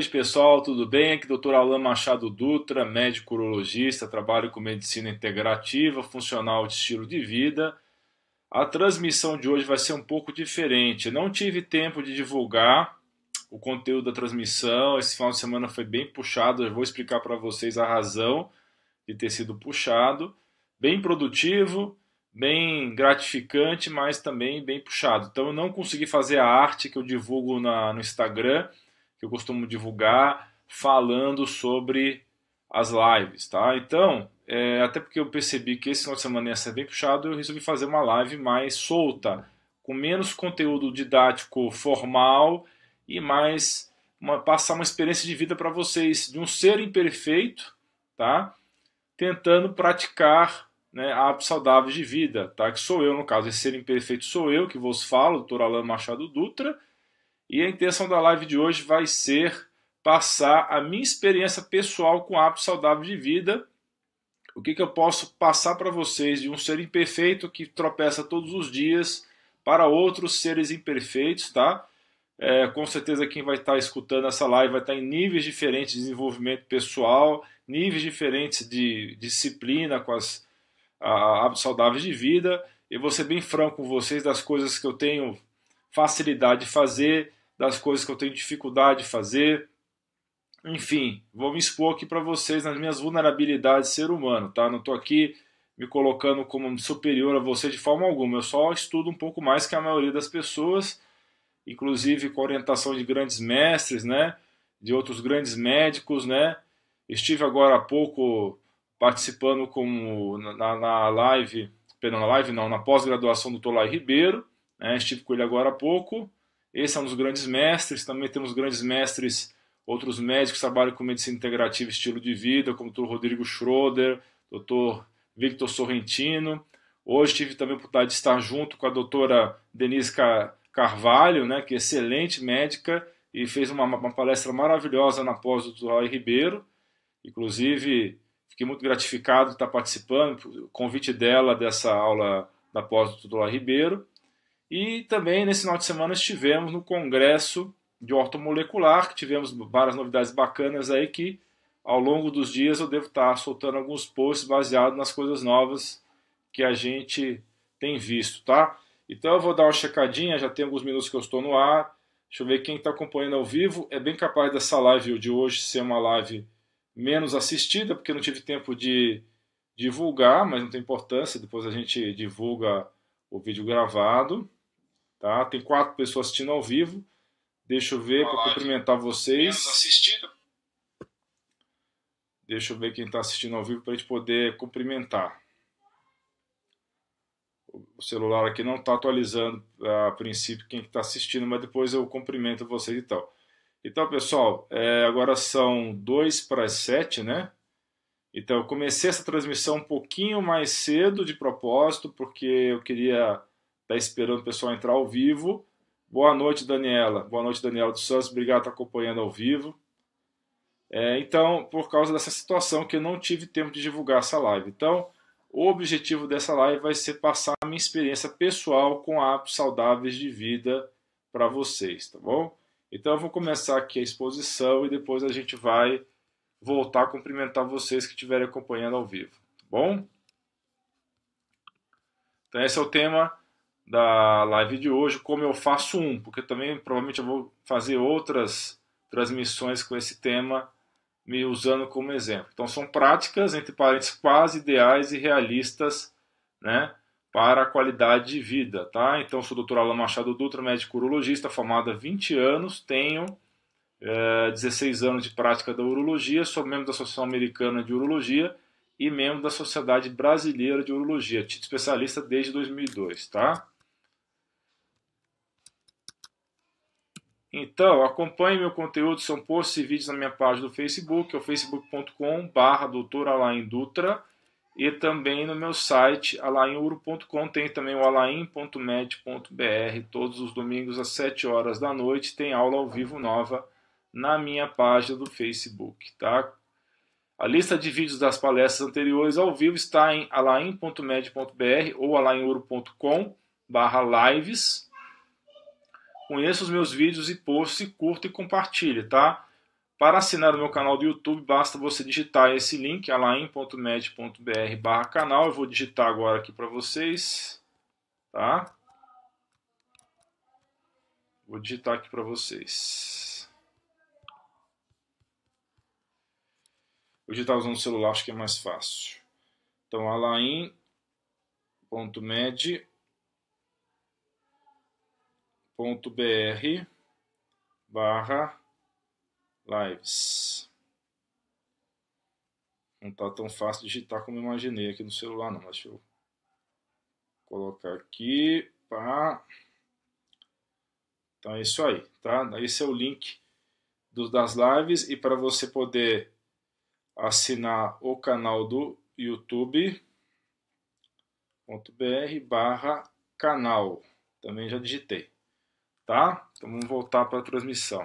noite, pessoal. Tudo bem? Aqui é Dr. Alain Machado Dutra, médico urologista, trabalho com medicina integrativa, funcional de estilo de vida. A transmissão de hoje vai ser um pouco diferente. Não tive tempo de divulgar o conteúdo da transmissão. Esse final de semana foi bem puxado. Eu vou explicar para vocês a razão de ter sido puxado. Bem produtivo, bem gratificante, mas também bem puxado. Então eu não consegui fazer a arte que eu divulgo na, no Instagram que eu costumo divulgar falando sobre as lives, tá? Então, é, até porque eu percebi que esse final de semana ia ser bem puxado, eu resolvi fazer uma live mais solta, com menos conteúdo didático formal e mais uma, passar uma experiência de vida para vocês de um ser imperfeito, tá? Tentando praticar né, hábitos saudáveis de vida, tá? Que sou eu, no caso, esse ser imperfeito sou eu que vos falo, doutor Alain Machado Dutra, e a intenção da live de hoje vai ser passar a minha experiência pessoal com hábitos saudáveis de vida. O que, que eu posso passar para vocês de um ser imperfeito que tropeça todos os dias para outros seres imperfeitos, tá? É, com certeza quem vai estar tá escutando essa live vai estar tá em níveis diferentes de desenvolvimento pessoal, níveis diferentes de disciplina com as a, hábitos saudáveis de vida. Eu vou ser bem franco com vocês das coisas que eu tenho facilidade de fazer, das coisas que eu tenho dificuldade de fazer. Enfim, vou me expor aqui para vocês nas minhas vulnerabilidades ser humano, tá? Não estou aqui me colocando como superior a você de forma alguma. Eu só estudo um pouco mais que a maioria das pessoas, inclusive com orientação de grandes mestres, né? De outros grandes médicos, né? Estive agora há pouco participando como na, na live, perdão, na live não, na pós-graduação do Tolai Ribeiro, né? Estive com ele agora há pouco esse é um dos grandes mestres. Também temos grandes mestres, outros médicos que trabalham com medicina integrativa e estilo de vida, como o Dr. Rodrigo Schroeder, Dr. Victor Sorrentino. Hoje tive também a oportunidade de estar junto com a doutora Denise Carvalho, né, que é excelente médica e fez uma, uma palestra maravilhosa na pós do Dr. Ribeiro. Inclusive, fiquei muito gratificado de estar participando, o convite dela dessa aula da pós do Dr. Ribeiro. E também nesse final de semana estivemos no Congresso de Ortomolecular, que tivemos várias novidades bacanas aí que ao longo dos dias eu devo estar soltando alguns posts baseados nas coisas novas que a gente tem visto, tá? Então eu vou dar uma checadinha, já tem alguns minutos que eu estou no ar. Deixa eu ver quem está acompanhando ao vivo. É bem capaz dessa live de hoje ser uma live menos assistida, porque não tive tempo de divulgar, mas não tem importância, depois a gente divulga o vídeo gravado. Tá? Tem quatro pessoas assistindo ao vivo. Deixa eu ver para cumprimentar vocês. Deixa eu ver quem está assistindo ao vivo para a gente poder cumprimentar. O celular aqui não está atualizando a princípio quem está assistindo, mas depois eu cumprimento vocês e tal. Então, pessoal, é, agora são 2 para as 7, né? Então, eu comecei essa transmissão um pouquinho mais cedo de propósito, porque eu queria está esperando o pessoal entrar ao vivo. Boa noite, Daniela. Boa noite, Daniela dos Santos. Obrigado por estar acompanhando ao vivo. É, então, por causa dessa situação que eu não tive tempo de divulgar essa live. Então, o objetivo dessa live vai ser passar a minha experiência pessoal com hábitos saudáveis de vida para vocês, tá bom? Então, eu vou começar aqui a exposição e depois a gente vai voltar a cumprimentar vocês que estiverem acompanhando ao vivo, tá bom? Então, esse é o tema da live de hoje, como eu faço um, porque também provavelmente eu vou fazer outras transmissões com esse tema, me usando como exemplo. Então são práticas, entre parênteses, quase ideais e realistas, né? Para a qualidade de vida, tá? Então, sou o Dr. Alan Machado Dutra, médico urologista, formado há 20 anos, tenho é, 16 anos de prática da urologia, sou membro da Associação Americana de Urologia e membro da Sociedade Brasileira de Urologia, título especialista desde 2002, tá? Então, acompanhe meu conteúdo, são posts e vídeos na minha página do Facebook, é o facebook.com.br doutora Alain Dutra, e também no meu site alainuro.com, tem também o alain.med.br, todos os domingos às 7 horas da noite tem aula ao vivo nova na minha página do Facebook, tá? A lista de vídeos das palestras anteriores ao vivo está em alain.med.br ou alainuro.com/lives Conheça os meus vídeos e posts, curta e compartilhe, tá? Para assinar o meu canal do YouTube, basta você digitar esse link, alain.med.br barra canal. Eu vou digitar agora aqui para vocês, tá? Vou digitar aqui para vocês. Vou digitar usando o celular, acho que é mais fácil. Então, alain.med.br br barra lives. Não está tão fácil digitar como imaginei aqui no celular não, mas deixa eu colocar aqui, pá. Então é isso aí, tá? Esse é o link dos, das lives e para você poder assinar o canal do youtube.br barra canal. Também já digitei. Tá? Então vamos voltar para a transmissão.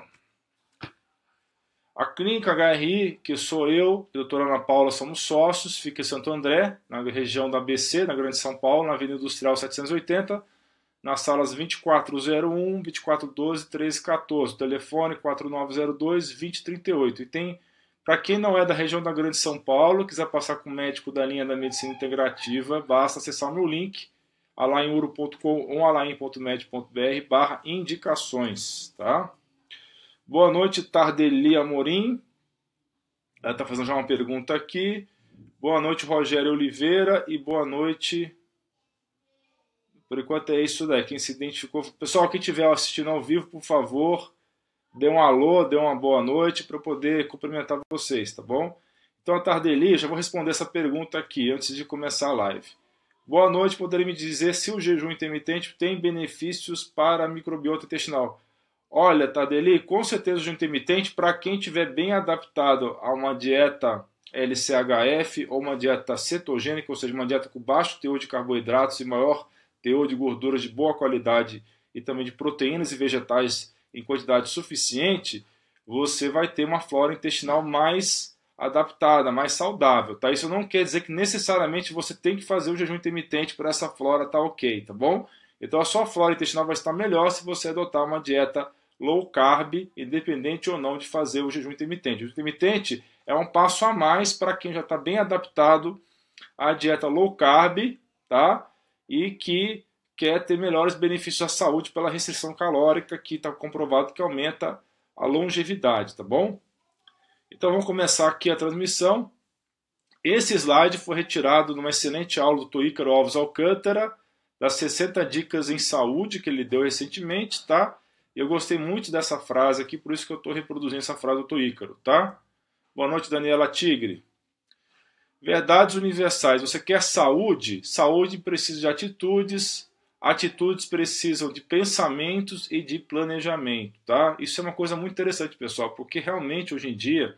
A clínica HRI, que sou eu e a doutora Ana Paula somos sócios, fica em Santo André, na região da BC, na Grande São Paulo, na Avenida Industrial 780, nas salas 2401, 2412, 1314, telefone 4902 2038. E tem, para quem não é da região da Grande São Paulo, quiser passar com o médico da linha da medicina integrativa, basta acessar o meu link alainuro.com ou alain.med.br barra indicações, tá? Boa noite, Tardeli Amorim. Ela está fazendo já uma pergunta aqui. Boa noite, Rogério Oliveira, e boa noite... Por enquanto é isso daí. Quem se identificou... Pessoal, quem estiver assistindo ao vivo, por favor, dê um alô, dê uma boa noite para eu poder cumprimentar vocês, tá bom? Então, a Tardeli, já vou responder essa pergunta aqui antes de começar a live. Boa noite, poderia me dizer se o jejum intermitente tem benefícios para a microbiota intestinal? Olha, Tadeli, com certeza o jejum intermitente, para quem estiver bem adaptado a uma dieta LCHF ou uma dieta cetogênica, ou seja, uma dieta com baixo teor de carboidratos e maior teor de gorduras de boa qualidade e também de proteínas e vegetais em quantidade suficiente, você vai ter uma flora intestinal mais adaptada, mais saudável, tá? Isso não quer dizer que necessariamente você tem que fazer o jejum intermitente para essa flora tá ok, tá bom? Então a sua flora intestinal vai estar melhor se você adotar uma dieta low carb, independente ou não de fazer o jejum intermitente. O jejum intermitente é um passo a mais para quem já está bem adaptado à dieta low carb, tá? E que quer ter melhores benefícios à saúde pela restrição calórica, que está comprovado que aumenta a longevidade, tá bom? Então vamos começar aqui a transmissão. Esse slide foi retirado de uma excelente aula do Toícaro Alves Alcântara, das 60 dicas em saúde que ele deu recentemente, tá? Eu gostei muito dessa frase aqui, por isso que eu estou reproduzindo essa frase do Toícaro, tá? Boa noite, Daniela Tigre. Verdades universais. Você quer saúde? Saúde precisa de atitudes, atitudes precisam de pensamentos e de planejamento, tá? Isso é uma coisa muito interessante, pessoal, porque realmente hoje em dia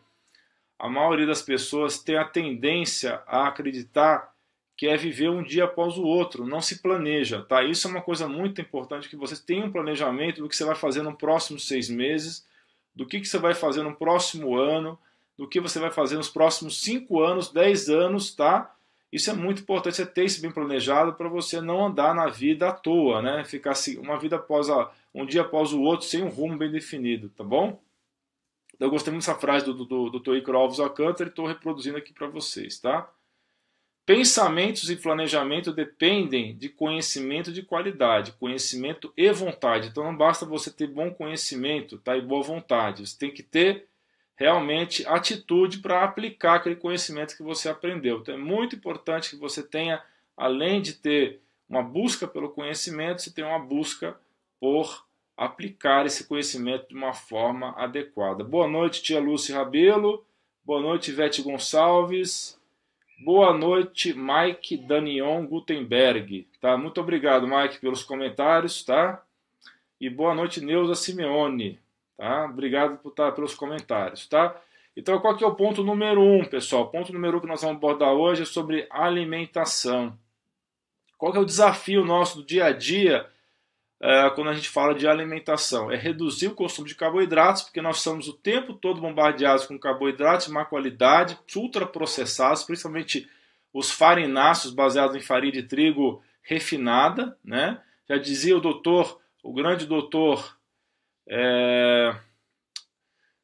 a maioria das pessoas tem a tendência a acreditar que é viver um dia após o outro, não se planeja, tá? Isso é uma coisa muito importante que você tenha um planejamento do que você vai fazer no próximo seis meses, do que, que você vai fazer no próximo ano, do que você vai fazer nos próximos cinco anos, dez anos, tá? Isso é muito importante você ter isso bem planejado para você não andar na vida à toa, né? Ficar assim, uma vida após a, um dia após o outro sem um rumo bem definido, tá bom? Então, eu gostei muito dessa frase do, do, do Dr. Icaro Alves Alcântara e estou reproduzindo aqui para vocês, tá? Pensamentos e planejamento dependem de conhecimento de qualidade, conhecimento e vontade. Então não basta você ter bom conhecimento tá? e boa vontade. Você tem que ter realmente atitude para aplicar aquele conhecimento que você aprendeu. Então é muito importante que você tenha, além de ter uma busca pelo conhecimento, você tenha uma busca por aplicar esse conhecimento de uma forma adequada. Boa noite, tia Lúcia Rabelo. Boa noite, Vete Gonçalves. Boa noite, Mike Danion Gutenberg. Tá? Muito obrigado, Mike, pelos comentários, tá? E boa noite, Neuza Simeone. Tá? Obrigado por, tá, pelos comentários, tá? Então, qual que é o ponto número um, pessoal? O ponto número um que nós vamos abordar hoje é sobre alimentação. Qual que é o desafio nosso do dia a dia é, quando a gente fala de alimentação. É reduzir o consumo de carboidratos, porque nós estamos o tempo todo bombardeados com carboidratos de má qualidade, ultraprocessados, principalmente os farináceos baseados em farinha de trigo refinada. Né? Já dizia o doutor, o grande doutor. É...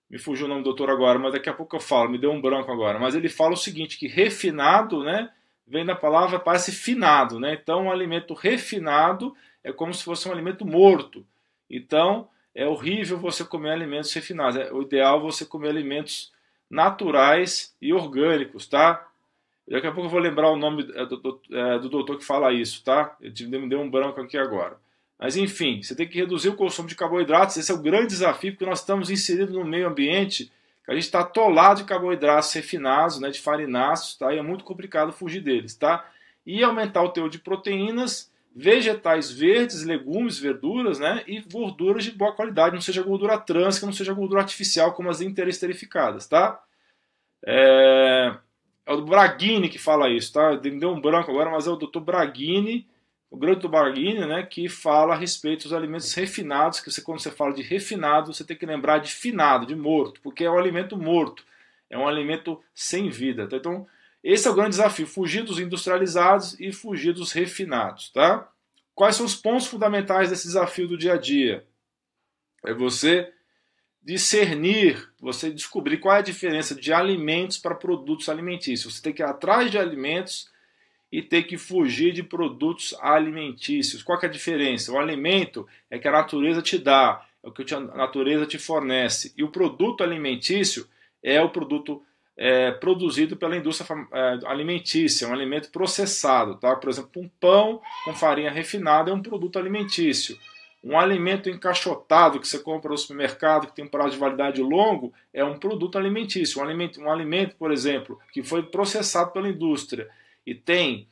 Me fugiu o nome do doutor agora, mas daqui a pouco eu falo, me deu um branco agora. Mas ele fala o seguinte: que refinado, né? Vem da palavra, parece finado, né? Então, um alimento refinado é como se fosse um alimento morto. Então, é horrível você comer alimentos refinados. É o ideal é você comer alimentos naturais e orgânicos, tá? Daqui a pouco eu vou lembrar o nome é, do, do, é, do doutor que fala isso, tá? Eu te, me deu um branco aqui agora. Mas enfim, você tem que reduzir o consumo de carboidratos. Esse é o grande desafio, porque nós estamos inseridos no meio ambiente que a gente está atolado de carboidratos refinados, né, de farináceos, tá? e é muito complicado fugir deles. tá? E aumentar o teor de proteínas vegetais verdes, legumes, verduras, né? E gorduras de boa qualidade, não seja gordura trans, que não seja gordura artificial, como as interesterificadas, tá? É, é o Braghini que fala isso, tá? Deu um branco agora, mas é o Dr. Braghini, o grande Dr. Braghini, né? Que fala a respeito dos alimentos refinados, que você, quando você fala de refinado, você tem que lembrar de finado, de morto, porque é um alimento morto, é um alimento sem vida, tá? Então, esse é o grande desafio: fugir dos industrializados e fugir dos refinados. Tá? Quais são os pontos fundamentais desse desafio do dia a dia? É você discernir, você descobrir qual é a diferença de alimentos para produtos alimentícios. Você tem que ir atrás de alimentos e ter que fugir de produtos alimentícios. Qual é a diferença? O alimento é que a natureza te dá, é o que a natureza te fornece. E o produto alimentício é o produto é, produzido pela indústria é, alimentícia, um alimento processado. Tá? Por exemplo, um pão com farinha refinada é um produto alimentício. Um alimento encaixotado que você compra no supermercado, que tem um prazo de validade longo, é um produto alimentício. Um alimento, um alimento por exemplo, que foi processado pela indústria e tem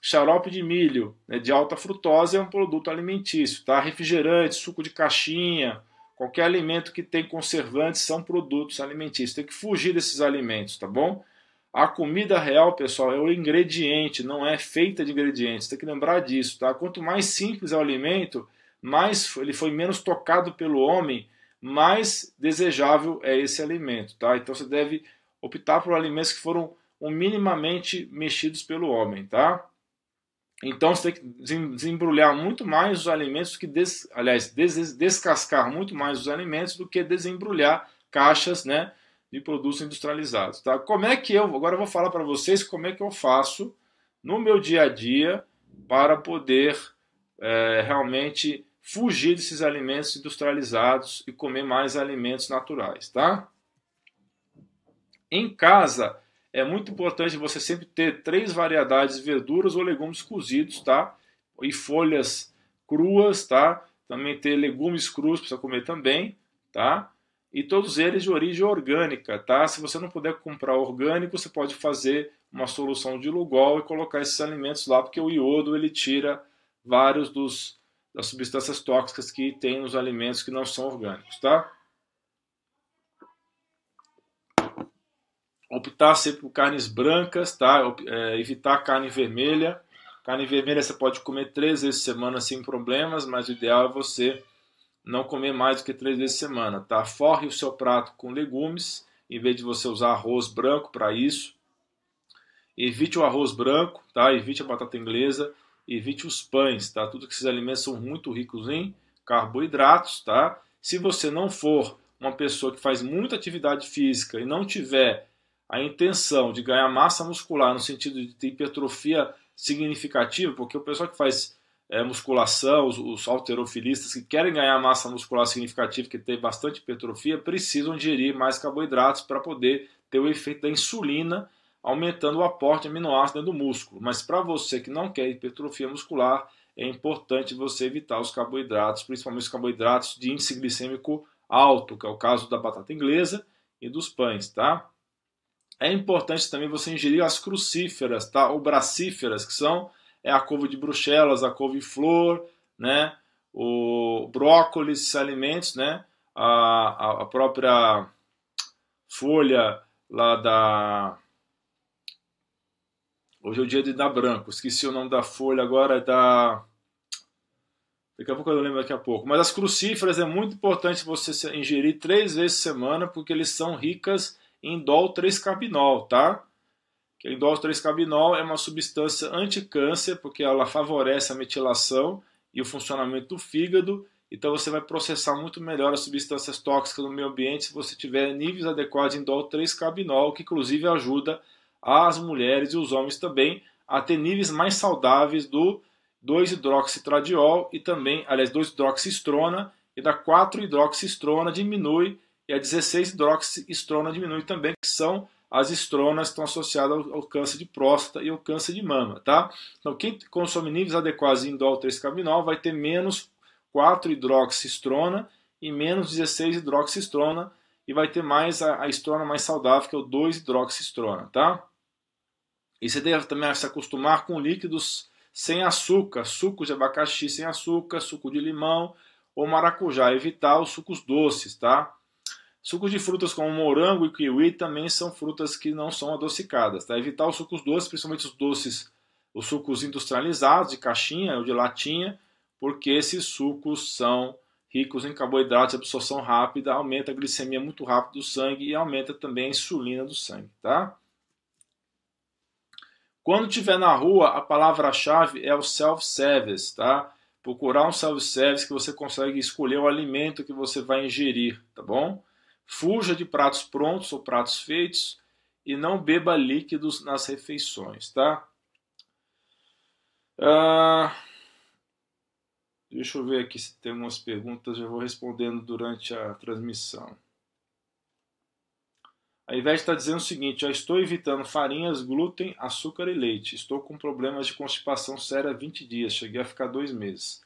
xarope de milho né, de alta frutose é um produto alimentício. Tá? Refrigerante, suco de caixinha, Qualquer alimento que tem conservantes são produtos alimentícios. Tem que fugir desses alimentos, tá bom? A comida real, pessoal, é o ingrediente, não é feita de ingredientes. Tem que lembrar disso, tá? Quanto mais simples é o alimento, mais ele foi menos tocado pelo homem, mais desejável é esse alimento, tá? Então você deve optar por alimentos que foram minimamente mexidos pelo homem, tá? Então você tem que desembrulhar muito mais os alimentos que des, aliás, des, descascar muito mais os alimentos do que desembrulhar caixas, né, de produtos industrializados, tá? Como é que eu agora eu vou falar para vocês como é que eu faço no meu dia a dia para poder é, realmente fugir desses alimentos industrializados e comer mais alimentos naturais, tá? Em casa, é muito importante você sempre ter três variedades de verduras ou legumes cozidos, tá? E folhas cruas, tá? Também ter legumes crus precisa comer também, tá? E todos eles de origem orgânica, tá? Se você não puder comprar orgânico, você pode fazer uma solução de Lugol e colocar esses alimentos lá, porque o iodo ele tira vários dos das substâncias tóxicas que tem nos alimentos que não são orgânicos, tá? optar sempre por carnes brancas, tá? É, evitar carne vermelha. Carne vermelha você pode comer três vezes por semana sem problemas, mas o ideal é você não comer mais do que três vezes por semana, tá? Forre o seu prato com legumes, em vez de você usar arroz branco para isso. Evite o arroz branco, tá? Evite a batata inglesa, evite os pães, tá? Tudo que esses alimentos são muito ricos em carboidratos, tá? Se você não for uma pessoa que faz muita atividade física e não tiver a intenção de ganhar massa muscular no sentido de ter hipertrofia significativa, porque o pessoal que faz é, musculação, os, os alterofilistas que querem ganhar massa muscular significativa, que tem bastante hipertrofia, precisam ingerir mais carboidratos para poder ter o efeito da insulina, aumentando o aporte de aminoácidos do músculo. Mas para você que não quer hipertrofia muscular, é importante você evitar os carboidratos, principalmente os carboidratos de índice glicêmico alto, que é o caso da batata inglesa e dos pães, tá? É importante também você ingerir as crucíferas, tá? Ou bracíferas, que são é a couve de bruxelas, a couve-flor, né? O brócolis, alimentos, né? A, a, a própria folha lá da Hoje é o dia de dar branco. Esqueci o nome da folha agora, é da. Daqui a pouco eu lembro daqui a pouco. Mas as crucíferas é muito importante você ingerir três vezes por semana, porque eles são ricas indol 3-carbinol, tá? Que indol 3-carbinol é uma substância anticâncer, porque ela favorece a metilação e o funcionamento do fígado. Então você vai processar muito melhor as substâncias tóxicas no meio ambiente se você tiver níveis adequados de indol 3-carbinol, que inclusive ajuda as mulheres e os homens também a ter níveis mais saudáveis do 2-hidroxitradiol e também, aliás, 2-hidroxistrona e da 4-hidroxistrona diminui e a 16 hidroxistrona diminui também, que são as estronas que estão associadas ao, câncer de próstata e ao câncer de mama, tá? Então, quem consome níveis adequados de indol 3-cabinol vai ter menos 4 hidroxistrona e menos 16 hidroxistrona e vai ter mais a, a estrona mais saudável, que é o 2 hidroxistrona, tá? E você deve também se acostumar com líquidos sem açúcar, suco de abacaxi sem açúcar, suco de limão ou maracujá, evitar os sucos doces, tá? Sucos de frutas como morango e kiwi também são frutas que não são adocicadas. Tá? Evitar os sucos doces, principalmente os doces, os sucos industrializados, de caixinha ou de latinha, porque esses sucos são ricos em carboidratos, absorção rápida, aumenta a glicemia muito rápido do sangue e aumenta também a insulina do sangue. Tá? Quando estiver na rua, a palavra-chave é o self-service. Tá? Procurar um self-service que você consegue escolher o alimento que você vai ingerir, tá bom? Fuja de pratos prontos ou pratos feitos e não beba líquidos nas refeições, tá? Ah, deixa eu ver aqui se tem umas perguntas, eu vou respondendo durante a transmissão. A Ivete está dizendo o seguinte: já estou evitando farinhas, glúten, açúcar e leite. Estou com problemas de constipação séria há 20 dias, cheguei a ficar dois meses.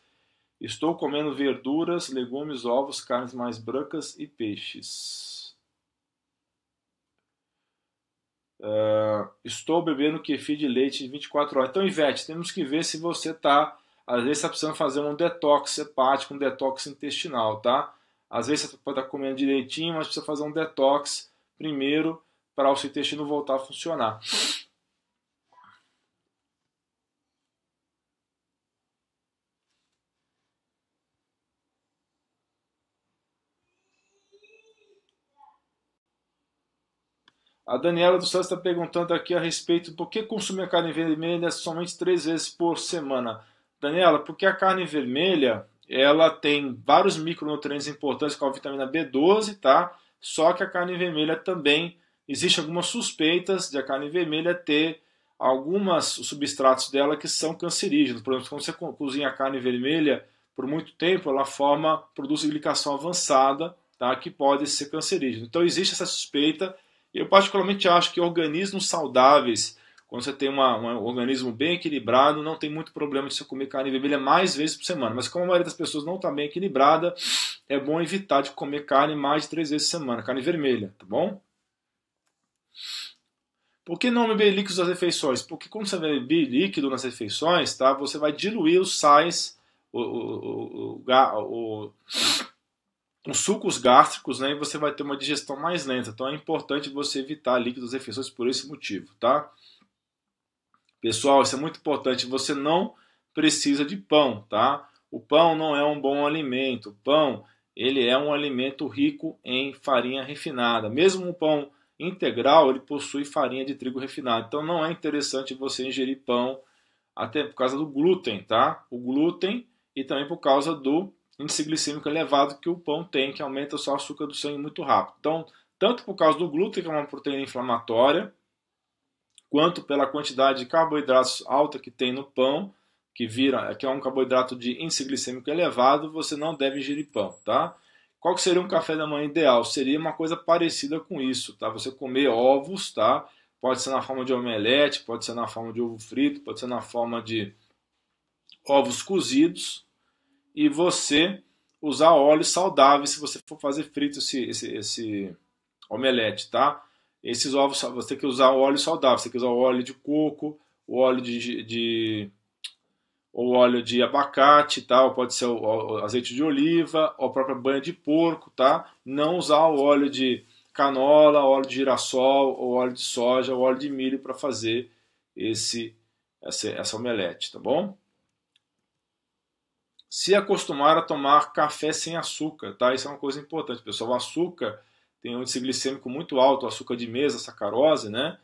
Estou comendo verduras, legumes, ovos, carnes mais brancas e peixes. Uh, estou bebendo kefir de leite 24 horas. Então, Ivete, temos que ver se você está. Às vezes, está precisando fazer um detox hepático, um detox intestinal, tá? Às vezes, você pode estar tá comendo direitinho, mas precisa fazer um detox primeiro para o seu intestino voltar a funcionar. A Daniela dos Santos está perguntando aqui a respeito por que consumir a carne vermelha somente três vezes por semana. Daniela, porque a carne vermelha ela tem vários micronutrientes importantes como a vitamina B12, tá? Só que a carne vermelha também existe algumas suspeitas de a carne vermelha ter algumas substratos dela que são cancerígenos. Por exemplo, quando você cozinha a carne vermelha por muito tempo, ela forma, produz glicação avançada, tá? Que pode ser cancerígeno. Então existe essa suspeita eu, particularmente, acho que organismos saudáveis, quando você tem uma, um organismo bem equilibrado, não tem muito problema de você comer carne vermelha mais vezes por semana. Mas como a maioria das pessoas não está bem equilibrada, é bom evitar de comer carne mais de três vezes por semana, carne vermelha, tá bom? Por que não beber líquidos nas refeições? Porque quando você vai beber líquido nas refeições, tá, você vai diluir os sais, o, o, o, o com sucos gástricos, né, e você vai ter uma digestão mais lenta. Então é importante você evitar líquidos refeições por esse motivo, tá? Pessoal, isso é muito importante. Você não precisa de pão, tá? O pão não é um bom alimento. O pão, ele é um alimento rico em farinha refinada. Mesmo o pão integral, ele possui farinha de trigo refinada. Então não é interessante você ingerir pão até por causa do glúten, tá? O glúten e também por causa do índice glicêmico elevado que o pão tem, que aumenta o seu açúcar do sangue muito rápido. Então, tanto por causa do glúten, que é uma proteína inflamatória, quanto pela quantidade de carboidratos alta que tem no pão, que vira, que é um carboidrato de índice glicêmico elevado, você não deve ingerir pão, tá? Qual que seria um café da manhã ideal? Seria uma coisa parecida com isso, tá? Você comer ovos, tá? Pode ser na forma de omelete, pode ser na forma de ovo frito, pode ser na forma de ovos cozidos, e você usar óleo saudável se você for fazer frito esse, esse, esse omelete, tá? Esses ovos, você tem que usar óleo saudável, você tem que usar óleo de coco, o óleo de, de óleo de abacate, tá? Ou pode ser o, o, azeite de oliva, ou a própria banha de porco, tá? Não usar o óleo de canola, óleo de girassol, ou óleo de soja, ou óleo de milho para fazer esse essa, essa omelete, tá bom? se acostumar a tomar café sem açúcar, tá? Isso é uma coisa importante, pessoal. O açúcar tem um índice glicêmico muito alto, o açúcar de mesa, sacarose, né?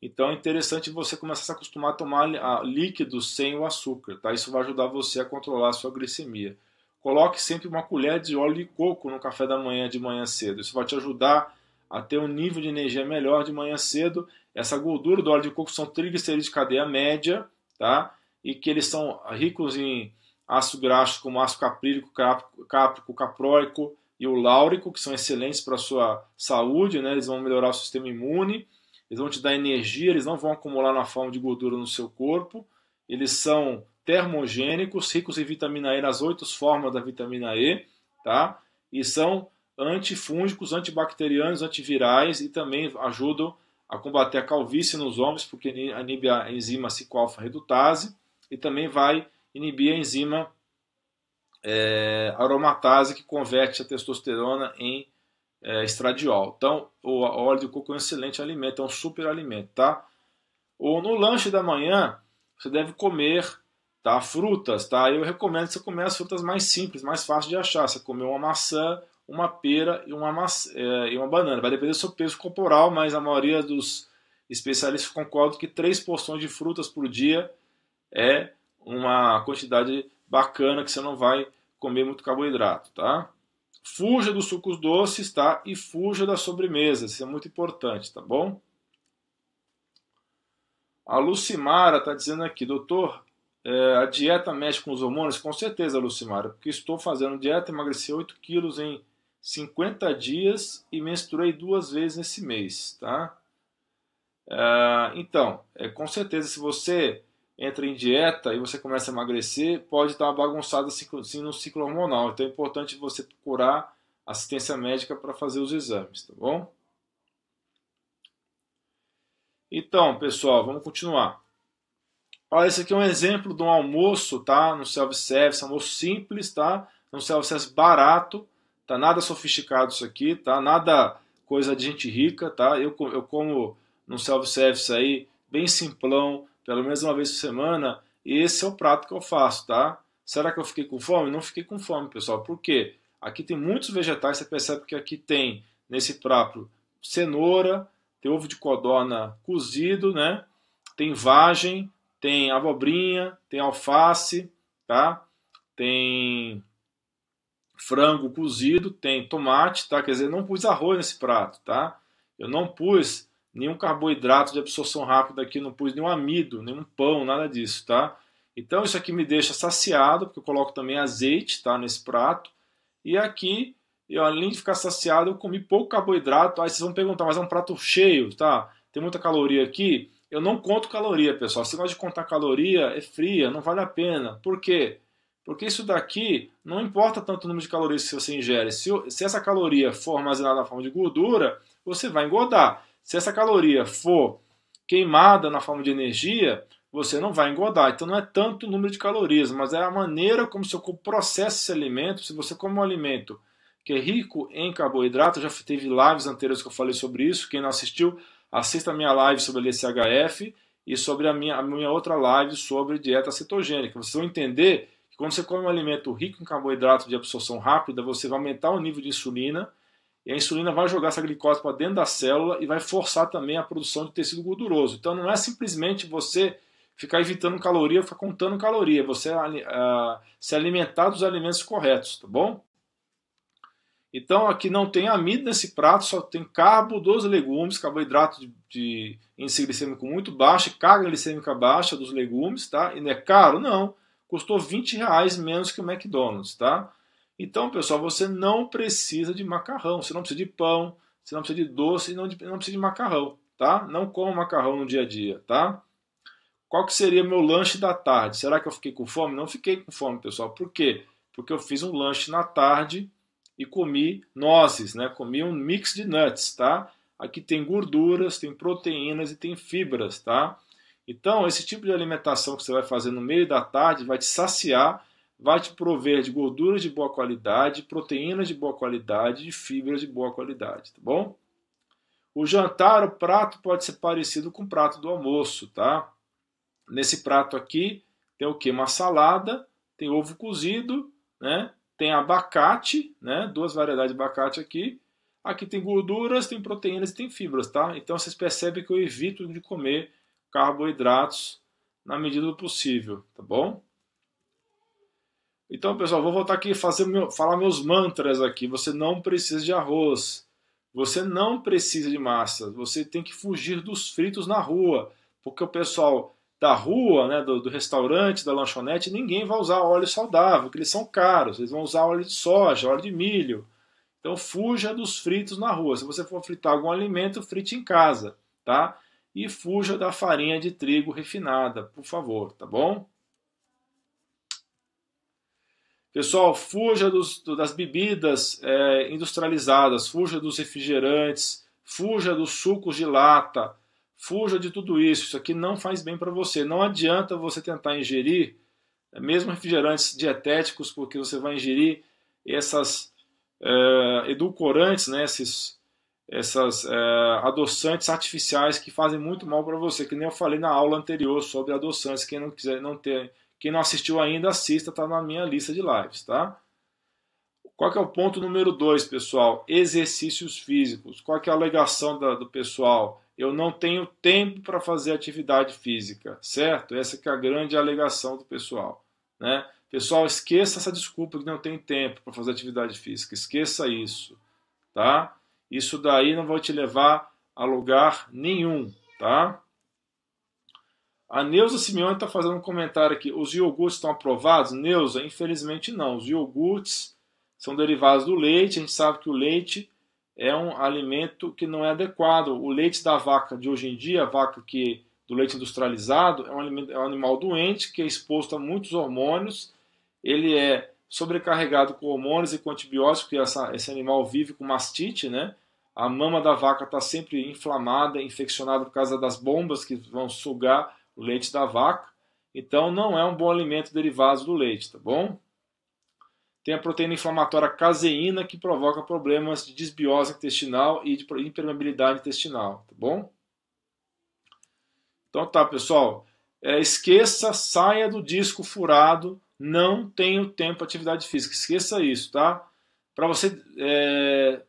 Então é interessante você começar a se acostumar a tomar líquidos sem o açúcar, tá? Isso vai ajudar você a controlar a sua glicemia. Coloque sempre uma colher de óleo de coco no café da manhã de manhã cedo. Isso vai te ajudar a ter um nível de energia melhor de manhã cedo. Essa gordura do óleo de coco são triglicerídeos de cadeia média, tá? E que eles são ricos em ácido graxo como ácido caprílico, cáprico, caprólico e o láurico, que são excelentes para a sua saúde, né? eles vão melhorar o sistema imune, eles vão te dar energia, eles não vão acumular na forma de gordura no seu corpo, eles são termogênicos, ricos em vitamina E nas oito formas da vitamina E, tá? e são antifúngicos, antibacterianos, antivirais e também ajudam a combater a calvície nos homens, porque inibe a enzima cicloalfa redutase e também vai inibir a enzima é, aromatase que converte a testosterona em é, estradiol. Então, o óleo de coco é um excelente alimento, é um super alimento, tá? Ou no lanche da manhã, você deve comer tá? frutas, tá? Eu recomendo que você comer as frutas mais simples, mais fáceis de achar. Você comer uma maçã, uma pera e uma, maçã, é, e uma banana. Vai depender do seu peso corporal, mas a maioria dos especialistas concordam que três porções de frutas por dia é uma quantidade bacana que você não vai comer muito carboidrato, tá? Fuja dos sucos doces, tá? E fuja das sobremesas, isso é muito importante, tá bom? A Lucimara está dizendo aqui, doutor, é, a dieta mexe com os hormônios? Com certeza, Lucimara, porque estou fazendo dieta, emagreci 8 quilos em 50 dias e menstruei duas vezes nesse mês, tá? É, então, é, com certeza, se você entra em dieta e você começa a emagrecer, pode estar bagunçado assim no ciclo hormonal. Então é importante você procurar assistência médica para fazer os exames, tá bom? Então, pessoal, vamos continuar. Olha, esse aqui é um exemplo de um almoço, tá? No self-service, almoço simples, tá? no self-service barato, tá? Nada sofisticado isso aqui, tá? Nada coisa de gente rica, tá? Eu, eu como no self-service aí, bem simplão, pelo menos uma vez por semana, e esse é o prato que eu faço, tá? Será que eu fiquei com fome? Não fiquei com fome, pessoal. Por quê? Aqui tem muitos vegetais, você percebe que aqui tem nesse prato cenoura, tem ovo de codorna cozido, né? Tem vagem, tem abobrinha, tem alface, tá? Tem frango cozido, tem tomate, tá? Quer dizer, não pus arroz nesse prato, tá? Eu não pus nenhum carboidrato de absorção rápida aqui, não pus nenhum amido, nenhum pão, nada disso, tá? Então isso aqui me deixa saciado, porque eu coloco também azeite, tá, nesse prato. E aqui, eu, além de ficar saciado, eu comi pouco carboidrato. Aí vocês vão perguntar, mas é um prato cheio, tá? Tem muita caloria aqui? Eu não conto caloria, pessoal. Se gosta de contar caloria, é fria, não vale a pena. Por quê? Porque isso daqui não importa tanto o número de calorias que você ingere. Se, se essa caloria for armazenada na forma de gordura, você vai engordar. Se essa caloria for queimada na forma de energia, você não vai engordar. Então não é tanto o número de calorias, mas é a maneira como seu corpo processa esse alimento. Se você come um alimento que é rico em carboidrato, já teve lives anteriores que eu falei sobre isso. Quem não assistiu, assista a minha live sobre LCHF e sobre a minha, a minha outra live sobre dieta cetogênica. Vocês vão entender que quando você come um alimento rico em carboidrato de absorção rápida, você vai aumentar o nível de insulina e a insulina vai jogar essa glicose para dentro da célula e vai forçar também a produção de tecido gorduroso. Então não é simplesmente você ficar evitando caloria, ficar contando caloria, você uh, se alimentar dos alimentos corretos, tá bom? Então aqui não tem amido nesse prato, só tem carbo dos legumes, carboidrato de, de índice glicêmico muito baixo, carga glicêmica baixa dos legumes, tá? E não é caro? Não. Custou 20 reais menos que o McDonald's, tá? Então, pessoal, você não precisa de macarrão, você não precisa de pão, você não precisa de doce, não, de, não precisa de macarrão, tá? Não coma macarrão no dia a dia, tá? Qual que seria meu lanche da tarde? Será que eu fiquei com fome? Não fiquei com fome, pessoal. Por quê? Porque eu fiz um lanche na tarde e comi nozes, né? Comi um mix de nuts, tá? Aqui tem gorduras, tem proteínas e tem fibras, tá? Então, esse tipo de alimentação que você vai fazer no meio da tarde vai te saciar vai te prover de gorduras de boa qualidade, proteínas de boa qualidade e fibras de boa qualidade, tá bom? O jantar, o prato pode ser parecido com o prato do almoço, tá? Nesse prato aqui tem o que? Uma salada, tem ovo cozido, né? Tem abacate, né? Duas variedades de abacate aqui. Aqui tem gorduras, tem proteínas e tem fibras, tá? Então vocês percebem que eu evito de comer carboidratos na medida do possível, tá bom? Então, pessoal, vou voltar aqui fazer meu, falar meus mantras aqui. Você não precisa de arroz. Você não precisa de massa. Você tem que fugir dos fritos na rua, porque o pessoal da rua, né, do, do restaurante, da lanchonete, ninguém vai usar óleo saudável, porque eles são caros. Eles vão usar óleo de soja, óleo de milho. Então, fuja dos fritos na rua. Se você for fritar algum alimento, frite em casa, tá? E fuja da farinha de trigo refinada, por favor, tá bom? Pessoal, fuja dos, das bebidas é, industrializadas, fuja dos refrigerantes, fuja dos sucos de lata, fuja de tudo isso. Isso aqui não faz bem para você. Não adianta você tentar ingerir, é, mesmo refrigerantes dietéticos, porque você vai ingerir essas é, edulcorantes, né, esses, essas é, adoçantes artificiais que fazem muito mal para você. Que nem eu falei na aula anterior sobre adoçantes. Quem não quiser não ter quem não assistiu ainda, assista, está na minha lista de lives, tá? Qual que é o ponto número dois, pessoal? Exercícios físicos. Qual que é a alegação da, do pessoal? Eu não tenho tempo para fazer atividade física, certo? Essa que é a grande alegação do pessoal, né? Pessoal, esqueça essa desculpa que não tem tempo para fazer atividade física. Esqueça isso, tá? Isso daí não vai te levar a lugar nenhum, tá? A Neuza Simeone está fazendo um comentário aqui. Os iogurtes estão aprovados? Neuza, infelizmente não. Os iogurtes são derivados do leite. A gente sabe que o leite é um alimento que não é adequado. O leite da vaca de hoje em dia, a vaca que do leite industrializado, é um, alimento, é um animal doente que é exposto a muitos hormônios. Ele é sobrecarregado com hormônios e com antibióticos, porque essa, esse animal vive com mastite, né? A mama da vaca está sempre inflamada, infeccionada por causa das bombas que vão sugar o leite da vaca. Então não é um bom alimento derivado do leite, tá bom? Tem a proteína inflamatória caseína que provoca problemas de desbiose intestinal e de impermeabilidade intestinal, tá bom? Então tá, pessoal. É, esqueça, saia do disco furado, não tenha tempo para atividade física. Esqueça isso, tá? Para você é,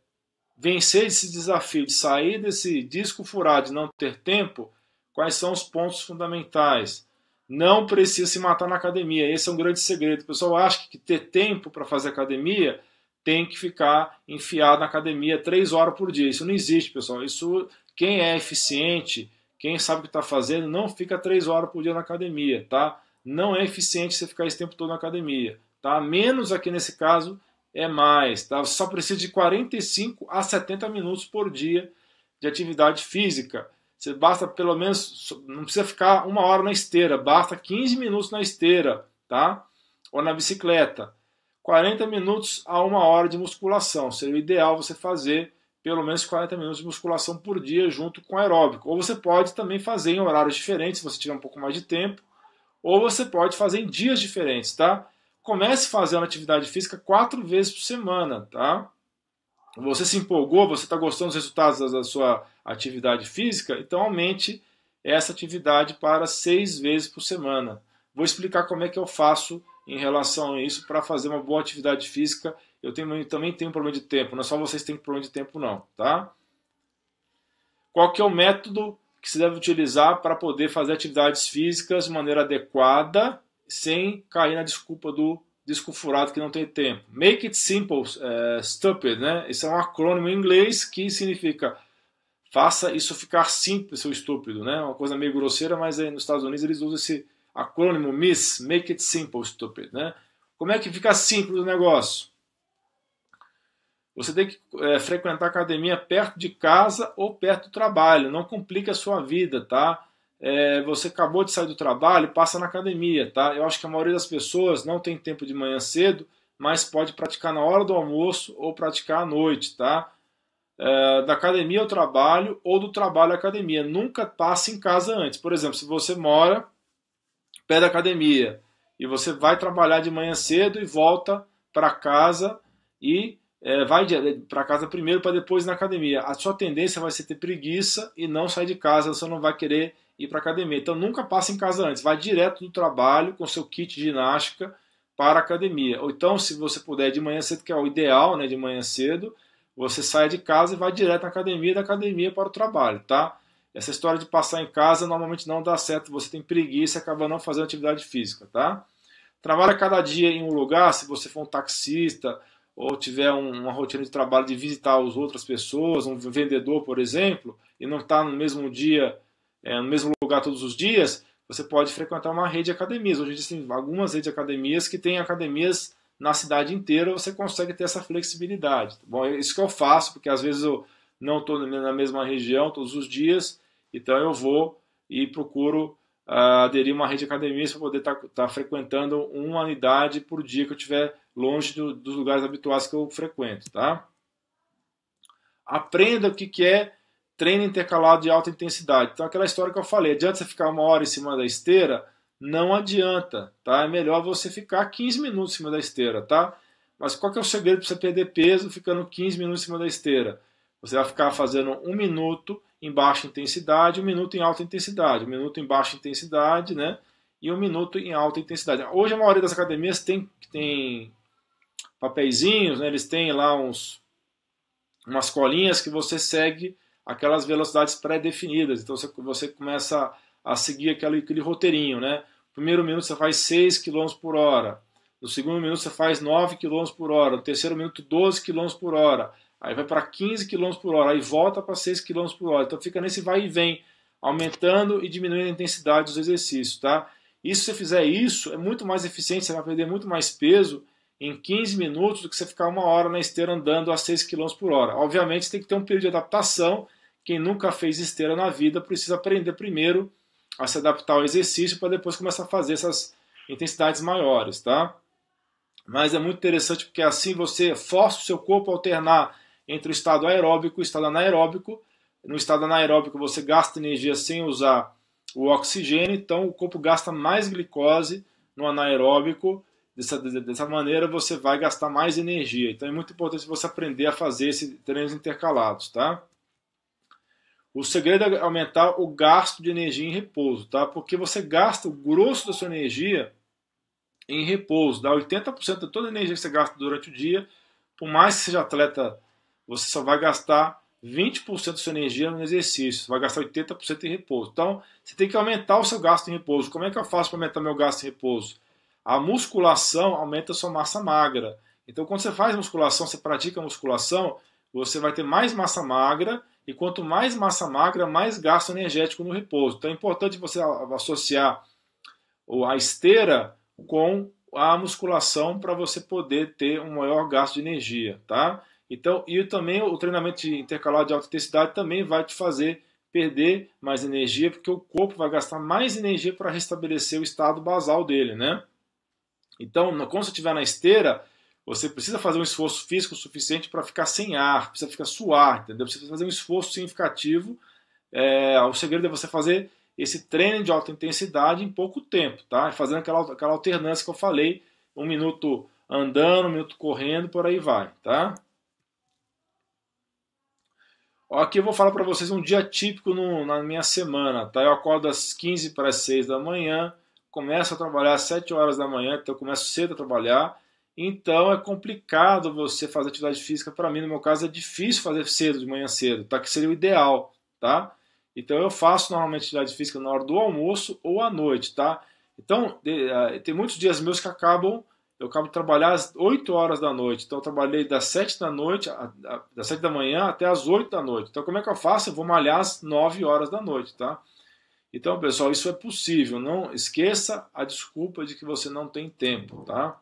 vencer esse desafio de sair desse disco furado e não ter tempo, Quais são os pontos fundamentais? Não precisa se matar na academia. Esse é um grande segredo. O pessoal acha que ter tempo para fazer academia tem que ficar enfiado na academia três horas por dia. Isso não existe, pessoal. Isso quem é eficiente, quem sabe o que está fazendo, não fica três horas por dia na academia, tá? Não é eficiente você ficar esse tempo todo na academia, tá? Menos aqui nesse caso é mais, tá? Você só precisa de 45 a 70 minutos por dia de atividade física. Você basta pelo menos, não precisa ficar uma hora na esteira, basta 15 minutos na esteira, tá? Ou na bicicleta. 40 minutos a uma hora de musculação. Seria o ideal você fazer pelo menos 40 minutos de musculação por dia junto com aeróbico. Ou você pode também fazer em horários diferentes, se você tiver um pouco mais de tempo. Ou você pode fazer em dias diferentes, tá? Comece fazendo atividade física quatro vezes por semana, tá? Você se empolgou, você está gostando dos resultados da sua atividade física, então aumente essa atividade para seis vezes por semana. Vou explicar como é que eu faço em relação a isso para fazer uma boa atividade física. Eu tenho, também tenho um problema de tempo, não é só vocês que têm problema de tempo não, tá? Qual que é o método que se deve utilizar para poder fazer atividades físicas de maneira adequada, sem cair na desculpa do disco furado que não tem tempo. Make it simple, é, stupid, né? Isso é um acrônimo em inglês que significa faça isso ficar simples, seu estúpido, né? Uma coisa meio grosseira, mas aí nos Estados Unidos eles usam esse acrônimo MISS, Make it simple, stupid, né? Como é que fica simples o negócio? Você tem que é, frequentar academia perto de casa ou perto do trabalho. Não complica a sua vida, tá? é, você acabou de sair do trabalho, passa na academia, tá? Eu acho que a maioria das pessoas não tem tempo de manhã cedo, mas pode praticar na hora do almoço ou praticar à noite, tá? É, da academia ao trabalho ou do trabalho à academia. Nunca passe em casa antes. Por exemplo, se você mora perto da academia e você vai trabalhar de manhã cedo e volta para casa e é, vai para casa primeiro para depois ir na academia. A sua tendência vai ser ter preguiça e não sair de casa. Você não vai querer ir para a academia. Então nunca passe em casa antes, vai direto do trabalho com seu kit de ginástica para a academia. Ou então, se você puder de manhã cedo, que é o ideal, né, de manhã cedo, você sai de casa e vai direto na academia, da academia para o trabalho, tá? Essa história de passar em casa normalmente não dá certo, você tem preguiça e acaba não fazendo atividade física, tá? Trabalha cada dia em um lugar, se você for um taxista ou tiver uma rotina de trabalho de visitar as outras pessoas, um vendedor, por exemplo, e não está no mesmo dia é, no mesmo lugar todos os dias, você pode frequentar uma rede de academias. Hoje existem algumas redes de academias que têm academias na cidade inteira, você consegue ter essa flexibilidade. Tá bom, é isso que eu faço, porque às vezes eu não estou na mesma região todos os dias, então eu vou e procuro uh, aderir a uma rede de academias para poder estar tá, tá frequentando uma unidade por dia que eu estiver longe do, dos lugares habituais que eu frequento, tá? Aprenda o que, que é treino intercalado de alta intensidade. Então, aquela história que eu falei, adianta você ficar uma hora em cima da esteira? Não adianta, tá? É melhor você ficar 15 minutos em cima da esteira, tá? Mas qual que é o segredo para você perder peso ficando 15 minutos em cima da esteira? Você vai ficar fazendo um minuto em baixa intensidade, um minuto em alta intensidade, um minuto em baixa intensidade, né? E um minuto em alta intensidade. Hoje a maioria das academias tem, tem papeizinhos, né? Eles têm lá uns umas colinhas que você segue aquelas velocidades pré-definidas. Então você começa a seguir aquele, aquele roteirinho, né? primeiro minuto você faz 6 km por hora, no segundo minuto você faz 9 km por hora, no terceiro minuto 12 km por hora, aí vai para 15 km por hora, aí volta para 6 km por hora. Então fica nesse vai e vem, aumentando e diminuindo a intensidade dos exercícios, tá? E se você fizer isso, é muito mais eficiente, você vai perder muito mais peso em 15 minutos do que você ficar uma hora na esteira andando a 6 km por hora. Obviamente você tem que ter um período de adaptação, quem nunca fez esteira na vida precisa aprender primeiro a se adaptar ao exercício para depois começar a fazer essas intensidades maiores, tá? Mas é muito interessante porque assim você força o seu corpo a alternar entre o estado aeróbico e o estado anaeróbico. No estado anaeróbico você gasta energia sem usar o oxigênio, então o corpo gasta mais glicose no anaeróbico. Dessa, dessa maneira você vai gastar mais energia. Então é muito importante você aprender a fazer esses treinos intercalados, tá? O segredo é aumentar o gasto de energia em repouso, tá? Porque você gasta o grosso da sua energia em repouso, dá 80% de toda a energia que você gasta durante o dia. Por mais que seja atleta, você só vai gastar 20% da sua energia no exercício, vai gastar 80% em repouso. Então, você tem que aumentar o seu gasto em repouso. Como é que eu faço para aumentar meu gasto em repouso? A musculação aumenta a sua massa magra. Então, quando você faz musculação, você pratica musculação, você vai ter mais massa magra e quanto mais massa magra, mais gasto energético no repouso. Então é importante você associar a esteira com a musculação para você poder ter um maior gasto de energia, tá? Então, e também o treinamento de de alta intensidade também vai te fazer perder mais energia, porque o corpo vai gastar mais energia para restabelecer o estado basal dele, né? Então, quando você estiver na esteira, você precisa fazer um esforço físico suficiente para ficar sem ar, precisa ficar suar, entendeu? Você precisa fazer um esforço significativo. É, o segredo é você fazer esse treino de alta intensidade em pouco tempo, tá? Fazendo aquela, aquela alternância que eu falei, um minuto andando, um minuto correndo, por aí vai, tá? Aqui eu vou falar para vocês um dia típico no, na minha semana, tá? Eu acordo às 15 para as 6 da manhã, começo a trabalhar às 7 horas da manhã, então eu começo cedo a trabalhar então é complicado você fazer atividade física para mim. No meu caso é difícil fazer cedo, de manhã cedo, tá? Que seria o ideal, tá? Então eu faço normalmente atividade física na hora do almoço ou à noite, tá? Então ah, tem muitos dias meus que acabam eu acabo de trabalhar às 8 horas da noite. Então eu trabalhei das 7 da noite, das 7 da manhã até as 8 da noite. Então como é que eu faço? Eu vou malhar às 9 horas da noite, tá? Então, pessoal, isso é possível. Não esqueça a desculpa de que você não tem tempo, tá?